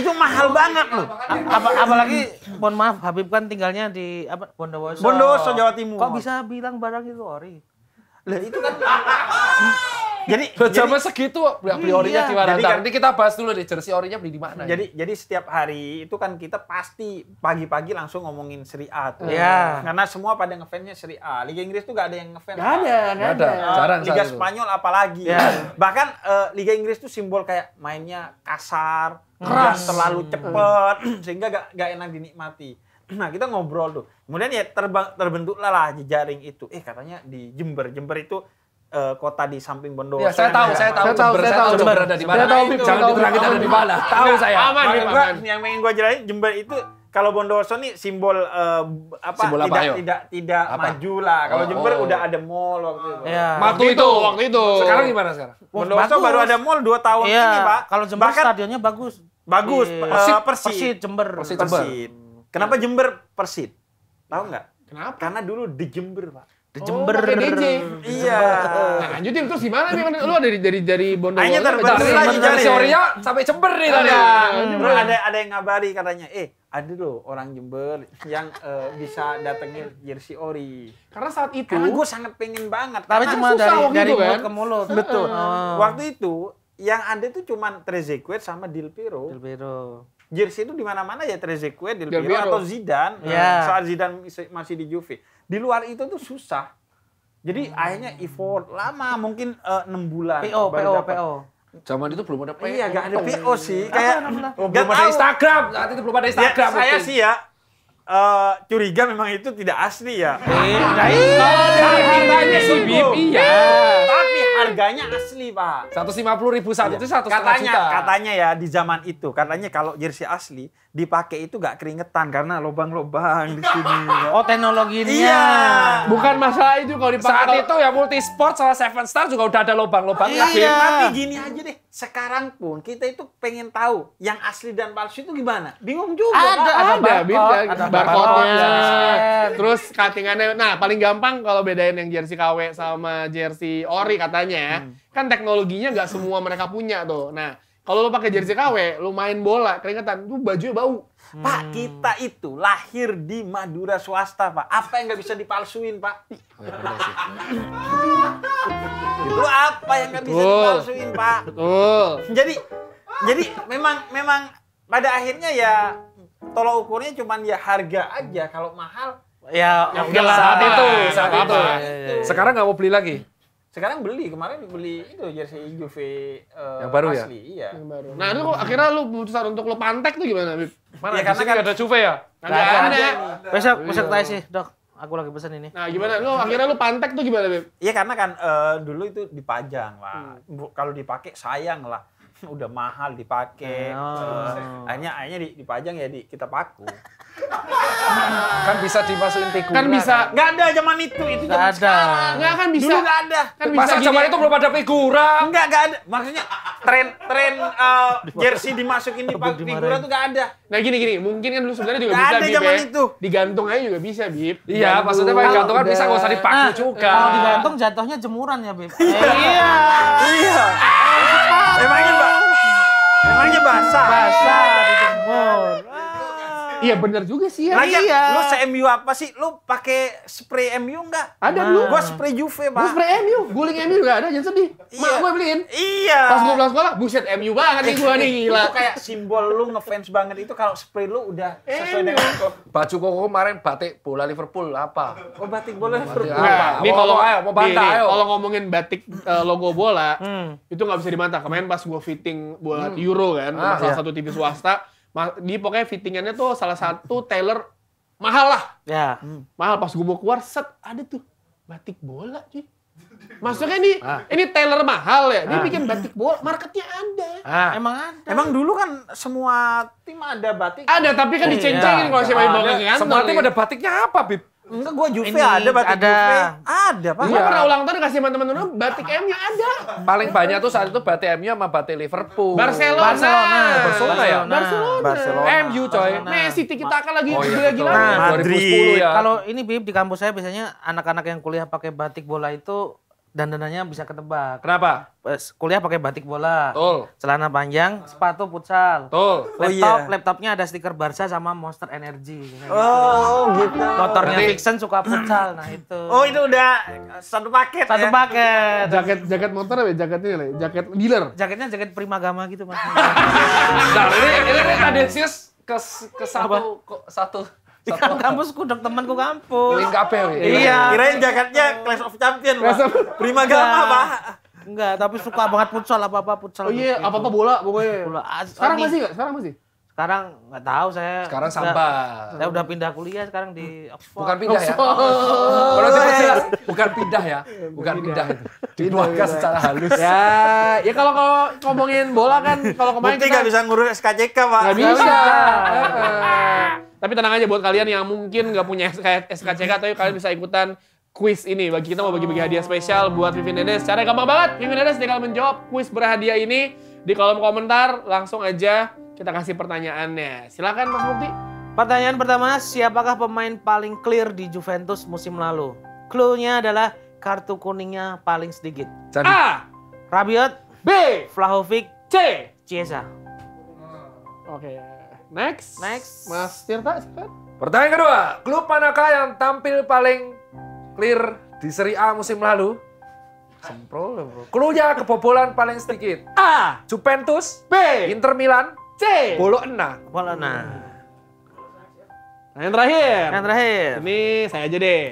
C: Itu mahal banget loh. Apa, apalagi, mohon maaf, Habib kan tinggalnya di apa, Bondowoso. Bondowoso, Jawa Timur. Kok bisa bilang barang itu ori? Lah itu kan
B: jadi sama segitu ya, orinya iya. gimana? Jadi, kan
A: Nanti kita bahas dulu deh jersey orinya beli di mana. Ya. Jadi ya? jadi setiap hari itu kan kita pasti pagi-pagi langsung ngomongin Serie A tuh. Iya. Karena semua pada ngefansnya Serie A. Liga Inggris tuh gak ada yang ngefans. Gak ada, gak ada. Jarang Liga Spanyol apalagi. Ya. Bahkan uh, Liga Inggris tuh simbol kayak mainnya kasar, hmm. keras, terlalu hmm. cepet sehingga gak, gak enak dinikmati. Nah kita ngobrol tuh. Kemudian ya terbang, terbentuklah lah jejaring itu. Eh katanya di Jember, Jember itu uh, kota di samping Bondo. Ya, saya tahu, saya tahu. Saya tahu, saya tahu Jember ada di mana. Saya tahu, jangan diterangin ada di mana.
B: Tahu saya. Aman, aman. Gua,
A: yang pengen gua jelasin Jember itu kalau Bondowoso nih simbol uh, apa, simbol apa tidak, ayo? tidak tidak apa? maju lah. Kalau oh, Jember oh. udah ada mall waktu itu. Ya. Waktu, waktu itu, waktu itu. Sekarang gimana sekarang? Bondowoso baru ada mall 2 tahun ya. ini, Pak. Kalau Jember Bahkan, stadionnya bagus. Bagus, Yeah. Iya. Persit, Persit. Persit Jember. Persit Jember. Persit. Kenapa Jember Persit? Tahu nggak? Kenapa? Karena dulu di Jember, Pak di oh, Jember. Oh, DJ. Iya. Nah,
B: lanjutin terus gimana nih? Lu dari dari, dari Bondo. Hanya terbatas lagi dari Soria sampai Jember nih tadi. Nah, hmm. ada
A: ada yang ngabari katanya, "Eh, ada loh orang Jember yang uh, bisa datengin jersey ori. Karena saat itu Karena gue sangat pengen banget. Tapi cuma dari dari itu, kan. mulut kan? ke mulut. Betul. Oh. Waktu itu yang ada tuh cuma Trezeguet sama Piero. Dilpiro. Piero. Jersey itu di mana-mana ya Trezeguet, Dilpiro, Piero atau Zidane. Yeah. Saat Zidane masih di Juve. Di luar itu tuh susah. Jadi hmm. akhirnya effort lama mungkin eh, enam uh, bulan. PO, PO, dapet.
B: PO. Zaman itu belum ada PO. Iya, gak ada PO sih. Kayak oh, belum ada tahu. Instagram. Saat itu belum ada ya, Instagram. Ya, saya sih ya uh,
A: curiga memang itu tidak asli ya. Eh, nah, harganya iya. Tapi harganya asli, Pak. satu lima puluh ribu satu iya. itu satu katanya, Katanya ya di zaman itu, katanya kalau jersey asli dipakai itu gak keringetan karena lubang-lubang di sini.
B: Oh teknologinya. Iya. Bukan masalah itu kalau dipakai. Saat itu ya multi sport sama Seven Star juga udah ada lubang-lubang. Iya. Tapi, gini
A: aja deh. Sekarang pun kita itu pengen tahu yang asli dan palsu itu gimana. Bingung juga. Ada, kan? ada, ada beda. Ada barcode-nya. Iya.
B: Terus cuttingannya. Nah paling gampang kalau bedain yang jersey KW sama jersey ori katanya. Ya, hmm. Kan teknologinya gak semua mereka punya tuh. Nah kalau lo pakai jersey KW, lo main bola keringetan, lu bajunya bau. Hmm. Pak, kita itu lahir di Madura
A: swasta, Pak. Apa yang nggak bisa dipalsuin, Pak? Itu apa yang nggak bisa dipalsuin, Pak? Betul. Jadi, jadi memang memang pada akhirnya ya tolak ukurnya cuman ya harga aja. Kalau mahal,
B: ya, ya oke lah saat itu, saat itu. Sekarang nggak mau beli lagi. Sekarang beli,
A: kemarin beli itu jersey Juve uh, yang baru ya? asli, ya? iya. Yang baru. Nah, itu akhirnya lu
B: memutuskan untuk lu pantek tuh gimana, Bib? Mana ya, karena kan ada Juve ya? nggak ada. ada. Besok besok tanya
C: sih, Dok. Aku lagi pesan ini. Nah, gimana lu akhirnya
A: lu pantek tuh gimana, Bib? Iya, karena kan uh, dulu itu dipajang lah. Hmm. Kalau dipakai sayang lah udah mahal dipakai. Oh. Uh, akhirnya akhirnya dipajang ya di kita paku kan bisa dimasukin figuran. Kan bisa. Nggak ada zaman itu, itu zaman ada. sekarang. Kan bisa. Dulu nggak ada. Kan bisa Masa zaman itu
B: belum ada figura. Enggak, nggak ada. Maksudnya tren tren uh, jersey dimasukin di figura tuh nggak ada. Nah gini gini, mungkin kan dulu sebenarnya juga gak bisa ada Bib. zaman ya. itu. Digantung aja juga bisa Bib. Iya, maksudnya pakai gantung kan bisa gak usah dipaku nah, juga. Kalau digantung
C: jatuhnya jemuran ya Bib. iya.
B: Iya. Emangnya, Mbak?
A: Emangnya basah. Basah
B: dijemur. Iya benar juga sih ya. Nah, iya. Lu
A: se-MU apa sih? Lu pakai spray MU enggak? Ada nah. dulu. Gua spray Juve, Pak. Gua spray MU, guling MU juga ada,
B: jangan sedih. Iya. Mak gua beliin. Iya. Pas gua pulang sekolah, buset MU banget nih gua nih, gila. Itu
A: kayak simbol lu ngefans banget itu kalau spray lu udah sesuai dengan kok.
B: baju koko kemarin batik bola Liverpool apa?
A: Oh, batik bola Liverpool. Nah, ini oh, kalau ayo mau bantah ayo. Kalau
B: ngomongin batik uh, logo bola, hmm. itu nggak bisa dibantah. Kemarin pas gua fitting buat hmm. Euro kan, ah, iya. salah iya. satu TV swasta, di pokoknya fittingannya tuh salah satu tailor mahal lah. Ya. Hmm. Mahal pas gue mau keluar set ada tuh batik bola cuy. Maksudnya ini ah. ini tailor mahal ya. Dia ah. bikin batik bola, marketnya ada. Ah. Emang ada. Emang dulu kan semua tim ada batik. Ada, tapi kan iya. dicencengin kalau kalau si main bola Semua tim ada batiknya apa, Bib? Enggak, gua Juve Ini, ada batik ada. Juve. Ada, Pak. Gua iya. pernah ulang tahun kasih teman-teman dulu batik M-nya ada. Paling banyak tuh saat itu batik M-nya sama batik Liverpool. Barcelona. Barcelona, Barcelona ya. Barcelona. Barcelona. MU coy. Barcelona. Messi kita akan lagi oh, iya, gila Nah, ya.
C: Kalau ini Bib di kampus saya biasanya anak-anak yang kuliah pakai batik bola itu dan dananya bisa ketebak. Kenapa? Kuliah pakai batik bola. Tol. Celana panjang, sepatu futsal. Tol. Laptop, oh, yeah. laptopnya ada stiker Barca sama Monster Energy. Gitu. Oh,
B: gitu. Motornya Berarti... Vixen
C: suka futsal, nah itu. Oh, itu udah satu paket Satu ya?
B: paket. Jaket jaket motor apa ya? jaketnya? Jaket dealer.
C: Jaketnya jaket primagama gitu, Mas. nah, ini ini tendensius ke, ke satu ke, satu satu kampus. kudok temanku
A: kampus.
B: Link kabeh. Ya? Iya. Kirain
A: jaketnya Clash of Champion, Pak. Prima Gama, Pak.
C: Enggak, tapi suka banget futsal apa-apa futsal. Oh iya, gitu. apa-apa bola pokoknya. Bola. Sekarang masih enggak? Sekarang masih? Sekarang nggak tahu saya. Sekarang sampah. Saya udah pindah kuliah sekarang di Oxford. Bukan pindah ya? Oxford. ya.
B: bukan pindah ya. Bukan pindah. secara halus. Ya, ya kalau kalau ngomongin bola kan kalau kemarin kita nggak bisa ngurus SKCK, Pak. Nggak bisa. Tapi tenang aja buat kalian yang mungkin gak punya SKCK, atau kalian bisa ikutan quiz ini. Bagi kita mau bagi-bagi hadiah spesial buat Vivin Dedes. Cara gampang banget. Vivin Dedes tinggal menjawab quiz berhadiah ini di kolom komentar. Langsung aja kita kasih pertanyaannya. Silakan Mas Mukti.
C: Pertanyaan pertama, siapakah pemain paling clear di Juventus musim lalu? Clue-nya adalah kartu kuningnya paling sedikit. A. Rabiot. B. Flahovic. C. Chiesa.
B: Oke, okay, Next. Next. Mas Tirta, silakan. Pertanyaan kedua, klub manakah yang tampil paling clear di Seri A musim lalu? Semprol, ya, bro. Klunya kebobolan paling sedikit. A. Juventus. B. Inter Milan. C. Bologna. Bologna. Nah. nah, yang terakhir. Yang terakhir. Ini saya aja deh.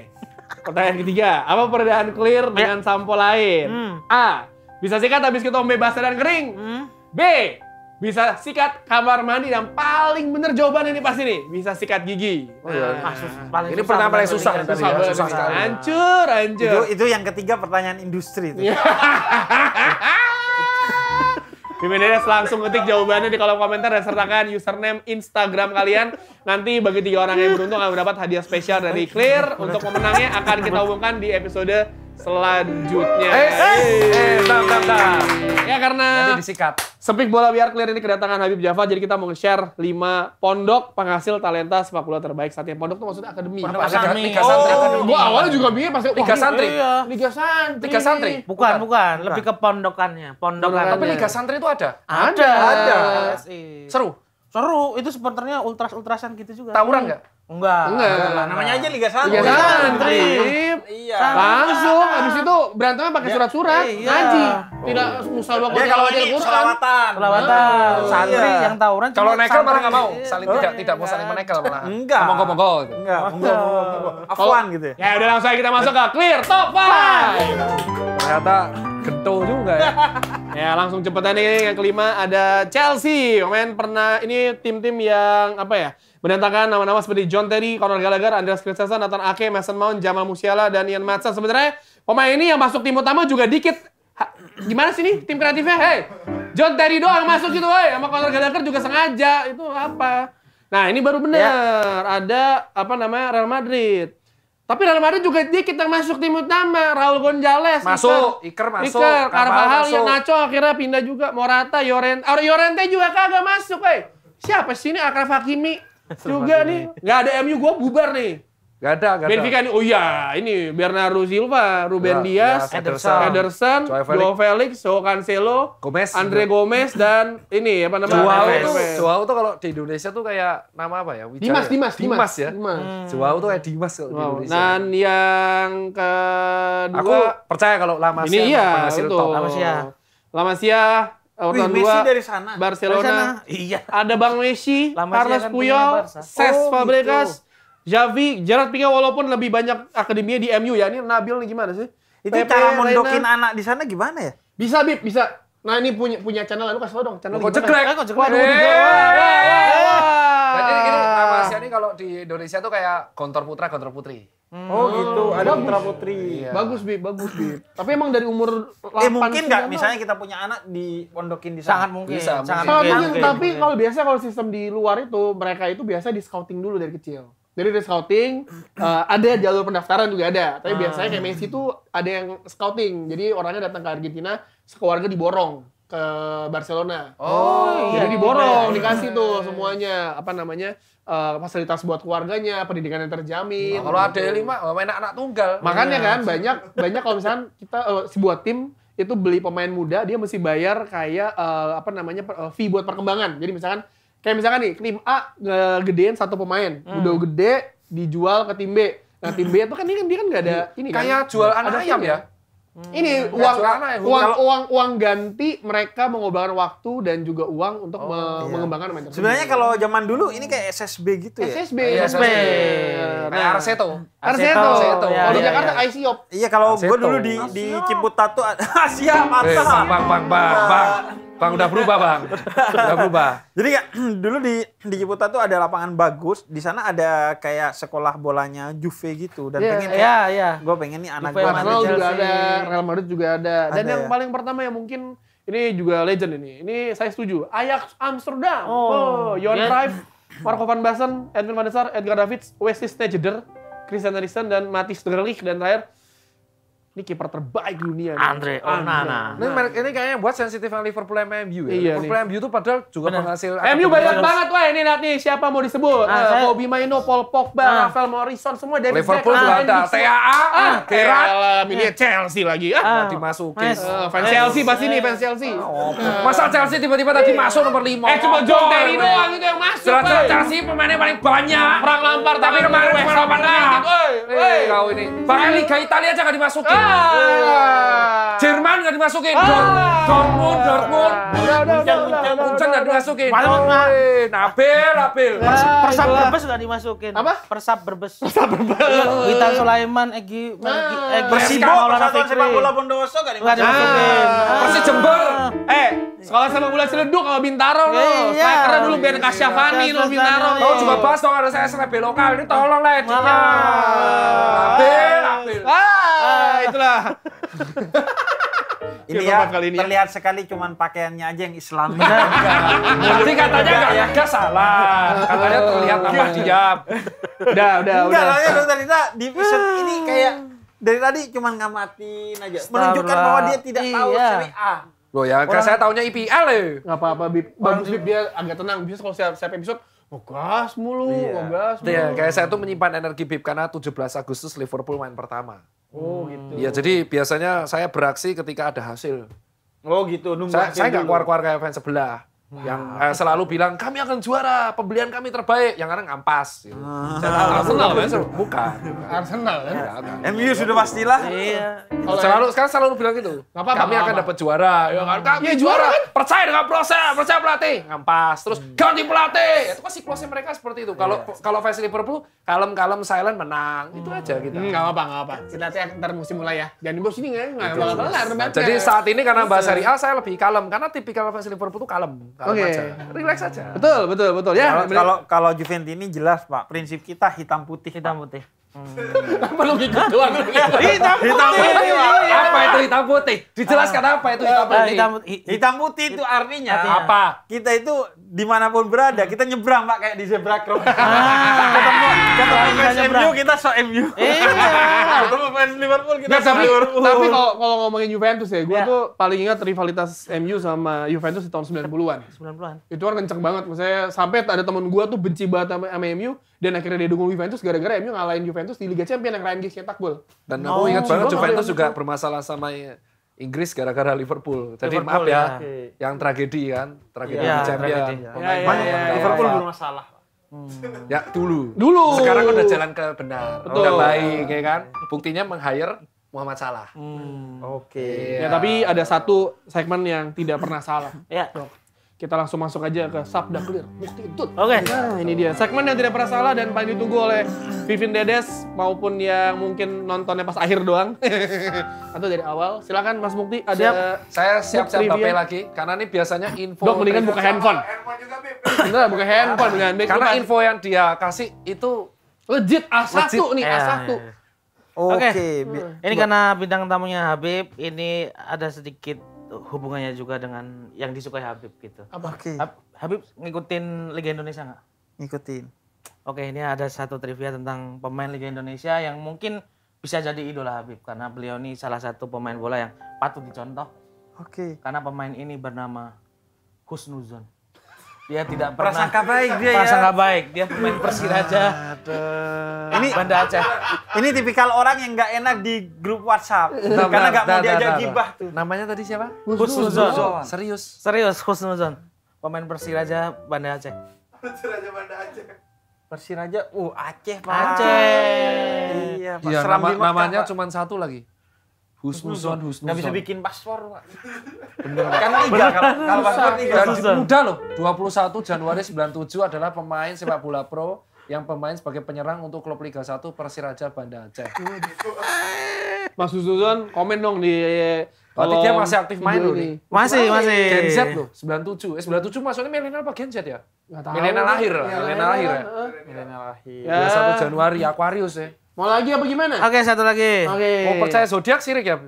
B: Pertanyaan ketiga, apa perbedaan clear dengan ya. sampo lain? Hmm. A. Bisa sikat habis ketombe basah dan kering. Hmm. B bisa sikat kamar mandi dan paling bener jawaban ini pasti nih bisa sikat gigi. Oh, iya. nah, iya. Asus, paling ini susah, pertanyaan paling susah, susah, susah, ya. susah sekali.
A: Hancur, hancur. Itu, itu yang ketiga pertanyaan industri
B: itu. Bimedes iya. langsung ngetik jawabannya di kolom komentar dan sertakan username Instagram kalian. Nanti bagi tiga orang yang beruntung akan mendapat hadiah spesial dari Clear. Untuk pemenangnya akan kita umumkan di episode selanjutnya. Eh, eh, eh tam, tam, Ya karena Nanti disikat. Sempik bola biar clear ini kedatangan Habib Jafar. jadi kita mau nge-share 5 pondok penghasil talenta sepak bola terbaik saat ini. Pondok itu maksudnya akademi. Pondok akademi. Liga Santri. Oh, gua awalnya juga bingung pasti Liga oh, iya. Santri. Iya. Liga Santri. Liga Santri. Bukan, bukan. Lebih ke
C: pondokannya. Pondokan. Tapi Liga Santri itu ada? Ada. Ada. Seru? Seru. Itu sebenarnya ultras-ultrasan gitu juga. Tawuran nggak? Enggak. Enggak. namanya aja Liga Santri. Liga Santri. Iya. Langsung
B: habis itu berantemnya pakai iya. surat-surat, iya. ngaji. Tidak musalwa Dia kalau ini selawatan. Selawatan. Oh, santri iya. yang tawuran Kalau nekel malah enggak mau. Saling oh, tidak tidak mau iya. saling menekel malah. Enggak. Monggo-monggo. Gitu. Enggak. Monggo-monggo. Afwan gitu ya. Ya udah langsung kita masuk ke clear top 5. Ternyata gento juga ya. Ya langsung cepetan nih yang kelima ada Chelsea. Komen pernah ini tim-tim yang apa ya menantangkan nama-nama seperti John Terry, Conor Gallagher, Andreas Christensen, Nathan Ake, Mason Mount, Jamal Musiala, dan Ian Matson. Sebenarnya pemain ini yang masuk tim utama juga dikit. Ha, gimana sih nih tim kreatifnya? Hey John Terry doang masuk gitu, woi. Sama Conor Gallagher juga sengaja. Itu apa? Nah, ini baru benar. Ya. Ada apa namanya Real Madrid. Tapi Real Madrid juga dia kita masuk tim utama, Raul Gonzalez. Masuk, Iker, Iker masuk. Iker, Carvajal, yang Nacho akhirnya pindah juga. Morata, Yorente. Or Yorente juga kagak masuk, eh. Siapa sih ini Akraf Hakimi? juga nih. Nggak ada MU, gue bubar nih. Gak ada, gak ada. Benfica oh iya, ini Bernardo Silva, Ruben nah, Dias, ya, Ederson, Ederson Joao Felix, Joao Cancelo, Gomez, Andre Gomez, dan ini apa namanya? Joao itu, Joao tuh kalau di Indonesia tuh kayak nama apa ya? Wicara. Dimas, Dimas, Dimas, Dimas ya. Dimas. Hmm. Joao tuh kayak Dimas kalau wow. di Indonesia. Dan yang kedua, aku percaya kalau Lama ini iya, hasil top. Lamasia. Lama Urutan Wih, Messi dari sana. Barcelona. Dari sana. Iya. Ada Bang Messi, Lama Carlos kan Puyol, Ses oh, gitu. Fabregas, gitu Javi, Gerard Pinga walaupun lebih banyak akademinya di MU ya. Ini Nabil nih gimana sih? Itu Pepe, cara mondokin anak di sana gimana ya? Bisa, Bib, bisa. Nah, ini punya punya channel lu kasih tau dong channel. Oh, Kok cekrek? Eh, Kok cekrek? Waduh. Eh, eh, nah, jadi gini, ini kalau di Indonesia tuh kayak kontor putra, kontor putri. Hmm. Oh gitu, ada putra putri. Iya. Bagus Bib, bagus Bib. Tapi emang dari umur 8 Eh
A: mungkin nggak, misalnya kita punya anak di pondokin di sana. Sangat mungkin. Bisa, sangat mungkin. mungkin. Tapi kalau
B: biasanya kalau sistem di luar itu mereka itu biasa di scouting dulu dari kecil. Jadi ada scouting, uh, ada jalur pendaftaran juga ada. Tapi biasanya kayak ah. Messi tuh ada yang scouting. Jadi orangnya datang ke Argentina, sekeluarga diborong ke Barcelona. Oh, oh jadi iya, diborong, iya, dikasih tuh semuanya apa namanya uh, fasilitas buat keluarganya, pendidikan yang terjamin. Nah, kalau oh, ada gitu. lima, oh, main anak tunggal. Makanya iya. kan banyak banyak kalau misalnya kita uh, eh, sebuah tim itu beli pemain muda, dia mesti bayar kayak uh, apa namanya uh, fee buat perkembangan. Jadi misalkan Kayak misalkan nih, tim A gedein satu pemain, hmm. udah gede dijual ke tim B. Nah tim B itu kan ini kan dia kan nggak ada ini kayak kan. Kayak jual ya? Ya? anak ayam ya.
A: Hmm. Ini ya, uang anak, uang, kalau,
B: uang uang ganti mereka mengobarkan waktu dan juga uang untuk oh, me iya. mengembangkan manajemen. Sebenarnya kalau
A: zaman dulu ini kayak SSB
B: gitu ya. SSB. oh, iya, SSB. Nah, nah, Arseto.
A: Arseto. Arseto. Arseto. Ya, kalau iya, di Jakarta iya. ICOP. Iya kalau gue dulu di Asiop. di Ciputat tuh Asia eh, mantap. bang bang bang bang. Nah,
B: Bang udah berubah bang, udah berubah.
A: Jadi ya, dulu di di Ciputa tuh ada lapangan bagus, di sana ada kayak sekolah bolanya Juve
B: gitu dan yeah, pengen ya, yeah. Iya. gue pengen nih anak gue nanti juga ada, Real Madrid juga ada. Dan ada, yang ya? paling pertama yang mungkin ini juga legend ini. Ini saya setuju. Ajax Amsterdam. Oh, oh Johan yeah. Cruyff, Marco van Basten, Edwin van der Sar, Edgar Davids, Wesley Sneijder, Christian Eriksen dan Matthijs de Ligt dan terakhir ini kiper terbaik dunia nih. Andre Onana. Oh, ini, merek ini kayaknya buat sensitif Liverpool MU ya. Iya, Liverpool nih. MU itu padahal juga Bener. penghasil. MU banyak banget wah ini lihat nih siapa mau disebut. Nah, uh, Bobby Maino, Paul Pogba, nah. Rafael Morrison semua dari Liverpool juga ada. Ah, TAA, ah, ah, Gerrard, nah. ini Chelsea lagi. Ah, ah. dimasukin. Uh, eh, fans Chelsea pasti nih eh. fans Chelsea. Oh, Masa Chelsea tiba-tiba tadi masuk nomor 5. Eh cuma John Terry doang itu yang masuk. jelas Chelsea pemainnya paling banyak. Frank Lampard tapi kemarin pemain Lampard. Woi, kau ini. Bahkan Liga Italia aja gak dimasukin. Ah! Jerman nggak dimasukin. Ah. Dortmund, Dortmund, Dortmund, udah, udah. dimasukin. Nabil, Nabil. Nah, Persab Berbes
C: nggak dimasukin. Apa? Persab Berbes. Persab udah, iya, Witan Sulaiman, Egi,
B: Persibo, udah, udah, Sepak bola Bondowoso nggak dimasukin. udah, ah. Jember. Eh, eh sekolah sama bola Ciledug kalau Bintaro lo. kira dulu Ben Kasyafani lo Bintaro. Tahu coba bahas dong ada saya SMP lokal ini tolong lah. Nabil, Nabil. Ah, ah itulah.
A: ini ya, kali ini ya? terlihat ya. sekali cuman pakaiannya aja yang Islam. Nanti katanya enggak ya, enggak salah. Katanya terlihat tambah hijab.
B: Udah, udah, enggak, udah. Enggak, dari
A: di episode ini kayak dari tadi cuman ngamatin aja. Menunjukkan bahwa dia tidak iya. tahu syariah.
B: Loh ya, kan saya taunya IPL ya. Gak apa-apa, Bib. Bagus, Bib. Dia agak tenang. Bisa kalau saya episode, Ngegas oh, mulu, iya. ngegas oh, iya, mulu. Iya, kayak saya tuh menyimpan energi bib karena 17 Agustus Liverpool main pertama. Oh gitu. Iya, jadi biasanya saya beraksi ketika ada hasil. Oh gitu, nunggu saya nggak keluar-keluar kayak fans sebelah. Wow. Yang uh, eh, selalu bilang kami akan juara, pembelian kami terbaik. Yang kadang ngampas, Gitu. Ah. Saya Arsenal kan, bukan. Arsenal kan. Ya, kan. MU sudah pastilah. Iya. selalu sekarang selalu bilang gitu. Gak apa, kami apa, akan dapat juara. Ya, kan? Iya, kami ya, juara. Kan? Percaya dengan proses, percaya pelatih. ngampas Terus hmm. ganti pelatih. Ya, itu kan siklusnya mereka seperti itu. Kalau yeah. kalau fans Liverpool kalem-kalem silent menang. Hmm. Itu aja gitu Hmm, gak apa-apa, gak apa. Kita nanti ntar musim mulai ya. Jangan musim ini nggak bakal kelar. Jadi saat ini karena bahasa Real saya lebih kalem karena tipikal fans Liverpool itu kalem Oke, okay. relax aja. Betul,
A: betul, betul. Ya, kalau kalau Juventus ini jelas Pak, prinsip kita hitam putih. Hitam Pak. putih.
B: Hmm. Kenapa lu gitu doang? Hitam putih. Apa itu hitam
A: putih? Dijelaskan apa itu hitam putih? Hitam, hitam putih itu artinya apa? Kita itu dimanapun berada, kita nyebrang pak kayak di zebra cross. Ah. Ketemu ketemu fans MU kita so MU. Iya. Ketemu
B: fans Liverpool kita so Liverpool. Tapi kalau kalau ngomongin Juventus ya, gue iya. tuh paling ingat rivalitas MU sama Juventus di tahun 90-an. 90-an. Itu kan kenceng banget. Maksudnya sampai ada temen gue tuh benci banget sama MU dan akhirnya dia dukung Juventus gara-gara MU ngalahin Juventus di Liga Champions yang Ryan Giggs cetak gol. Dan oh, aku ingat iya, banget Juventus juga bermasalah sama Inggris gara-gara Liverpool. Jadi Liverpool, maaf ya, ya, yang tragedi kan, tragedi ya, Champions. Ya, ya, ya, ya, Liverpool iya. belum masalah. Hmm. Ya dulu. Dulu. Sekarang udah jalan ke benar, Betul. udah baik, ya kan. Iya. Buktinya meng-hire Muhammad Salah. Hmm. Oke. Okay. Ya, tapi ada satu segmen yang tidak pernah salah. Iya. Kita langsung masuk aja ke Sabda Clear, Mukti Oke. Okay. Nah, ini dia. Segmen yang tidak pernah salah dan paling ditunggu oleh Vivin Dedes maupun yang mungkin nontonnya pas akhir doang. Atau dari awal. Silakan Mas Mukti ada siap. Saya siap-siap HP lagi karena ini biasanya info. Dok, mendingan buka handphone. Handphone juga, Bener, buka handphone dengan Karena info yang dia kasih itu legit A1 legit. nih, A1. Yeah. Oke.
C: Okay. Okay. Ini karena bintang tamunya Habib, ini ada sedikit hubungannya juga dengan yang disukai Habib gitu. Apa? Okay. Habib ngikutin Liga Indonesia nggak? Ngikutin. Oke, ini ada satu trivia tentang pemain Liga Indonesia yang mungkin bisa jadi idola Habib karena beliau ini salah satu pemain bola yang patut dicontoh. Oke. Okay. Karena pemain ini bernama Husnuzon. Dia tidak pernah. Prasangka baik dia ya. prasangka baik. Dia pemain Persiraja. Ini Banda Aceh.
A: Ini tipikal orang yang enggak enak di grup WhatsApp. Nah, karena nggak mau diajak gibah tuh. Namanya tadi siapa?
B: Husnuzon.
A: Serius.
C: Serius Husnuzon. Pemain Persiraja Banda Aceh.
B: Persiraja Banda Aceh. Persiraja, uh Aceh Pak. Aceh. Iya, Pak. Ya, nama, namanya cuma satu lagi. Husnuzon, Husnuzon. Gak bisa bikin paspor, Pak. Bener, Pak. Kan tiga, kalau paspor tiga. Dan muda loh, 21 Januari 97 adalah pemain sepak bola pro yang pemain sebagai penyerang untuk klub Liga 1 Persiraja Banda Aceh. Mas Husnuzon komen dong di Berarti dia masih aktif main ini. Masih, masih. Gen Z loh, 97. Eh 97 maksudnya milenial apa Gen Z ya? Milenial ya. lahir, milenial lahir ya. Milenial lahir. 21 Januari Aquarius ya. Mau lagi apa gimana? Oke, okay, satu lagi. Oke. Okay. Mau percaya zodiak sirik ya,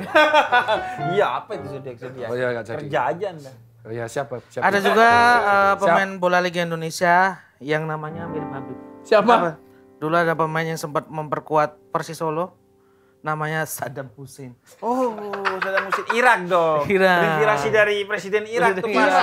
B: Iya,
A: apa itu zodiak zodiak? Oh, iya, jadi. Kerja aja Anda. Oh, iya, siapa? siapa? Ada juga uh, pemain siapa?
C: bola Liga Indonesia yang namanya mirip Habib. Siapa? siapa? Dulu ada pemain yang sempat memperkuat Persis Solo namanya Saddam Hussein.
A: Oh, Saddam Hussein Irak dong. Irak. Inspirasi dari presiden Irak tuh pas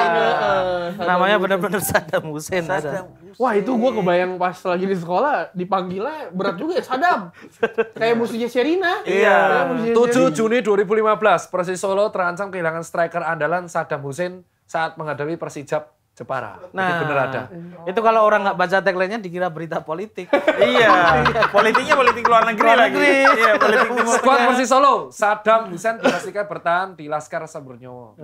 A: Namanya benar-benar
B: Saddam Hussein. Saddam Hussein. Wah, itu gua kebayang pas lagi di sekolah dipanggilnya berat juga ya Saddam. Kayak musuhnya Sherina. Iya. 7 Juni 2015, Persis Solo terancam kehilangan striker andalan Saddam Hussein saat menghadapi Persijap Jepara. Nah, itu bener ada. Itu kalau orang nggak baca tagline-nya dikira berita politik. iya, politiknya politik luar negeri, luar lagi. iya, politik Squad Persis Solo, Saddam Hussein dipastikan bertahan di Laskar Saburnyowo.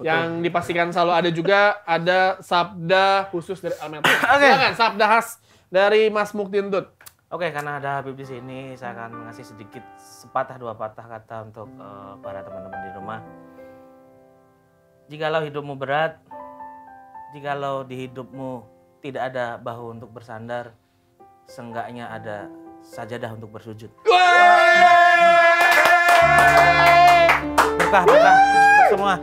B: Yang dipastikan selalu ada juga ada sabda khusus dari Almet. Oke. Silakan sabda khas dari Mas Mukti
C: Tut. Oke, karena ada Habib di sini, saya akan mengasih sedikit sepatah dua patah kata untuk uh, para teman-teman di rumah. Jikalau hidupmu berat, jikalau di hidupmu tidak ada bahu untuk bersandar, seenggaknya ada sajadah untuk bersujud.
D: Berkah,
C: berkah semua.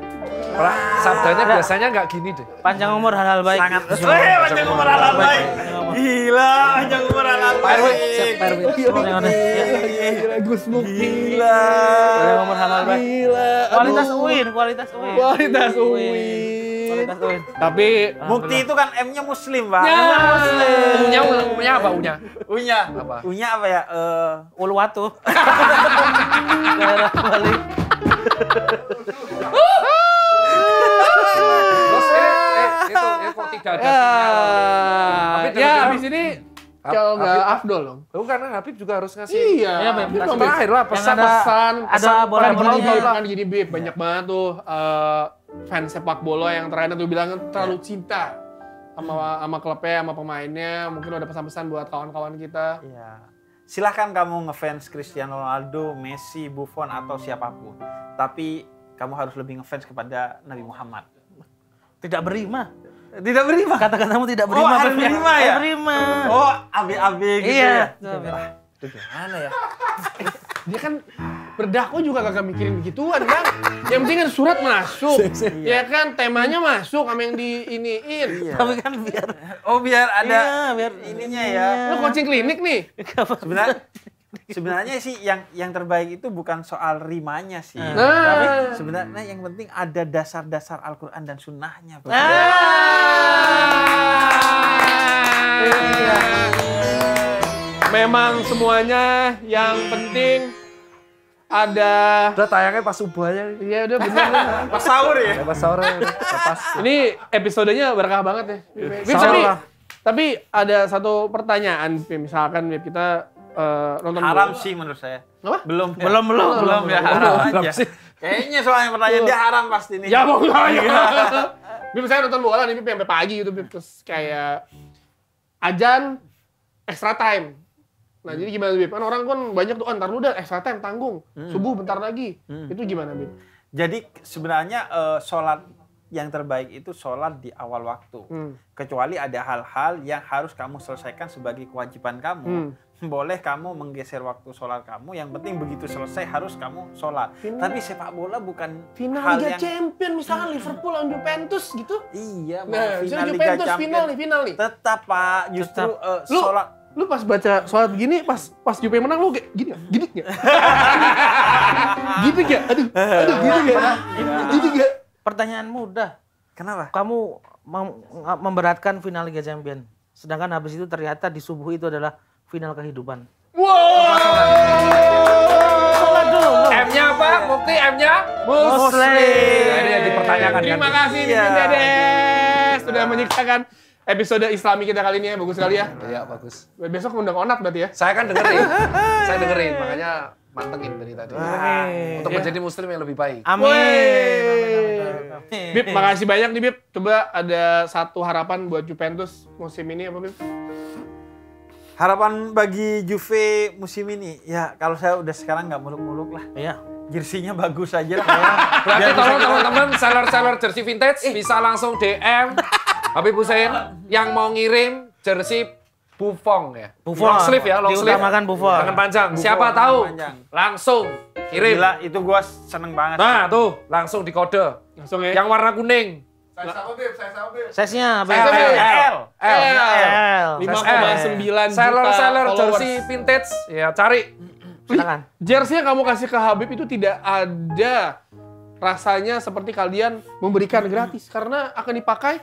C: sabdanya biasanya nggak gini deh. Panjang umur hal-hal baik. Sangat. Eh, panjang umur hal-hal
A: baik.
B: Gila, panjang umur anak.
A: Pak RW, siap Pak RW. Gila, Gus Gila. Panjang umur halal, Pak. Gila. Kualitas UIN,
C: kualitas UIN. Kualitas
A: UIN.
B: Tapi bukti itu
A: kan M-nya muslim, Pak. Ya. Muslim. Unya, unya apa unya? Unya. Apa? Unya apa ya? uh, Uluwatu. Daerah eh, Bali.
D: Eh,
B: itu itu, tidak ada sinyal? ini coba nggak Afdol dong. Lu karena Habib juga harus ngasih. Iya. Ya, Habib terakhir lah pesan ada, pesan, pesan ada bola kan jadi Bib iya. banyak banget tuh uh, fans sepak bola yang terakhir tuh bilang terlalu iya. cinta sama iya. sama klubnya, sama pemainnya. Mungkin udah pesan-pesan buat kawan-kawan kita.
A: Iya. Silahkan kamu ngefans Cristiano Ronaldo, Messi, Buffon atau siapapun. Tapi kamu harus lebih ngefans kepada Nabi Muhammad. Tidak berima.
B: Tidak berima. Kata-katamu tidak oh, ya? berima. Oh, harus berima ya? Berima. Oh, abi-abi gitu iya. ya. Iya. Itu gimana ya? Dia kan berdakwah juga kagak mikirin begituan kan. Yang penting kan surat masuk, ya kan temanya masuk sama yang iniin Iya. Tapi kan biar, oh biar ada iya, biar ininya ya. Lu coaching klinik
A: nih. Sebenarnya sebenarnya sih yang yang terbaik itu bukan soal rimanya sih, nah. tapi ah. sebenarnya yang penting ada dasar-dasar Al-Qur'an dan sunnahnya. Nah.
B: Memang semuanya yang penting ada udah tayangnya pas subuh aja iya udah bener ya? iya, pas sahur ya pas sahur ya pas ini episodenya berkah banget ya iya. tapi tapi ada satu pertanyaan misalkan ya, kita uh, nonton haram sih menurut saya. Apa? Belum, ya. belum, belum, belum, belum, belum ya haram belum, aja. Kayaknya soalnya pertanyaan dia haram pasti nih. Ya mau ya. Bim iya. saya nonton bola nih Bim sampai pagi gitu Bim terus kayak ajan extra time.
A: Nah jadi gimana Bim? Kan orang kan
B: banyak tuh, antar oh, ntar lu extra time tanggung, hmm. subuh bentar lagi. Hmm. Itu gimana Bim?
A: Jadi sebenarnya eh, sholat yang terbaik itu sholat di awal waktu. Hmm. Kecuali ada hal-hal yang harus kamu selesaikan sebagai kewajiban kamu boleh kamu menggeser waktu sholat kamu yang penting begitu selesai harus kamu sholat final. tapi sepak bola bukan
B: final hal Liga yang... Champion misalkan Liverpool lawan Juventus gitu iya nah, final Liga Juventus, Champion final
A: nih final nih tetap pak justru Uh, lu, sholat
B: lu pas baca sholat begini pas pas Juve menang lu kayak gini gini ya
D: gitu ya aduh aduh gitu ya
C: gitu ya pertanyaan mudah kenapa kamu mem memberatkan final Liga Champion sedangkan habis itu ternyata di subuh itu adalah final kehidupan.
B: Wow. M-nya apa? Mukti M-nya? Muslim. Nah, ini yang dipertanyakan. Terima kasih ya. Mimin Dedes sudah menyiksakan episode Islami kita kali ini ya. Bagus sekali ya. Iya, bagus. Besok undang Onat berarti ya? Saya kan dengerin. Saya dengerin, makanya mantengin dari tadi. Amin. Iya. Untuk iya. menjadi muslim yang lebih baik. Amin. Amin. Amin. Bib, makasih banyak nih Bib. Coba ada satu harapan buat Juventus musim ini apa Bib? Harapan
A: bagi Juve musim ini, ya kalau saya udah sekarang nggak muluk-muluk lah. Iya. Jersinya bagus aja lah. Ya.
B: Berarti tolong teman-teman seller-seller jersey vintage eh. bisa langsung DM Habib Hussein yang mau ngirim jersey Buffon ya. Buffon. Long sleeve ya, long sleeve. makan Buffon. Tangan panjang. Buffon, Siapa tahu panjang. langsung kirim. Gila, itu gua seneng banget. Nah, tuh langsung di kode. Langsung ya. Yang warna kuning. Size apa, Bib? Size apa, Bib? Size-nya apa? L. L. L. L. 5,9 juta Seller-seller jersey vintage, ya cari. Silakan. Jersey yang kamu kasih ke Habib itu tidak ada rasanya seperti kalian memberikan gratis karena akan dipakai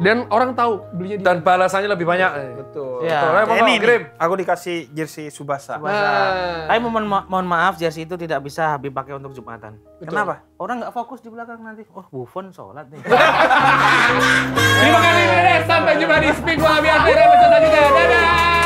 B: dan orang tahu belinya di. Dan balasannya lebih banyak. Eh, betul. Ya. Betul. Betul. Ini,
A: Aku dikasih jersey Subasa. Subasa. Nah.
C: Tapi mohon, mohon maaf jersey itu tidak bisa Habib pakai untuk Jumatan. Betul. Kenapa? Orang nggak fokus di belakang nanti. Oh, Buffon sholat nih.
B: Terima kasih Sampai jumpa di Speak Wahabi Akhirnya. Dadah.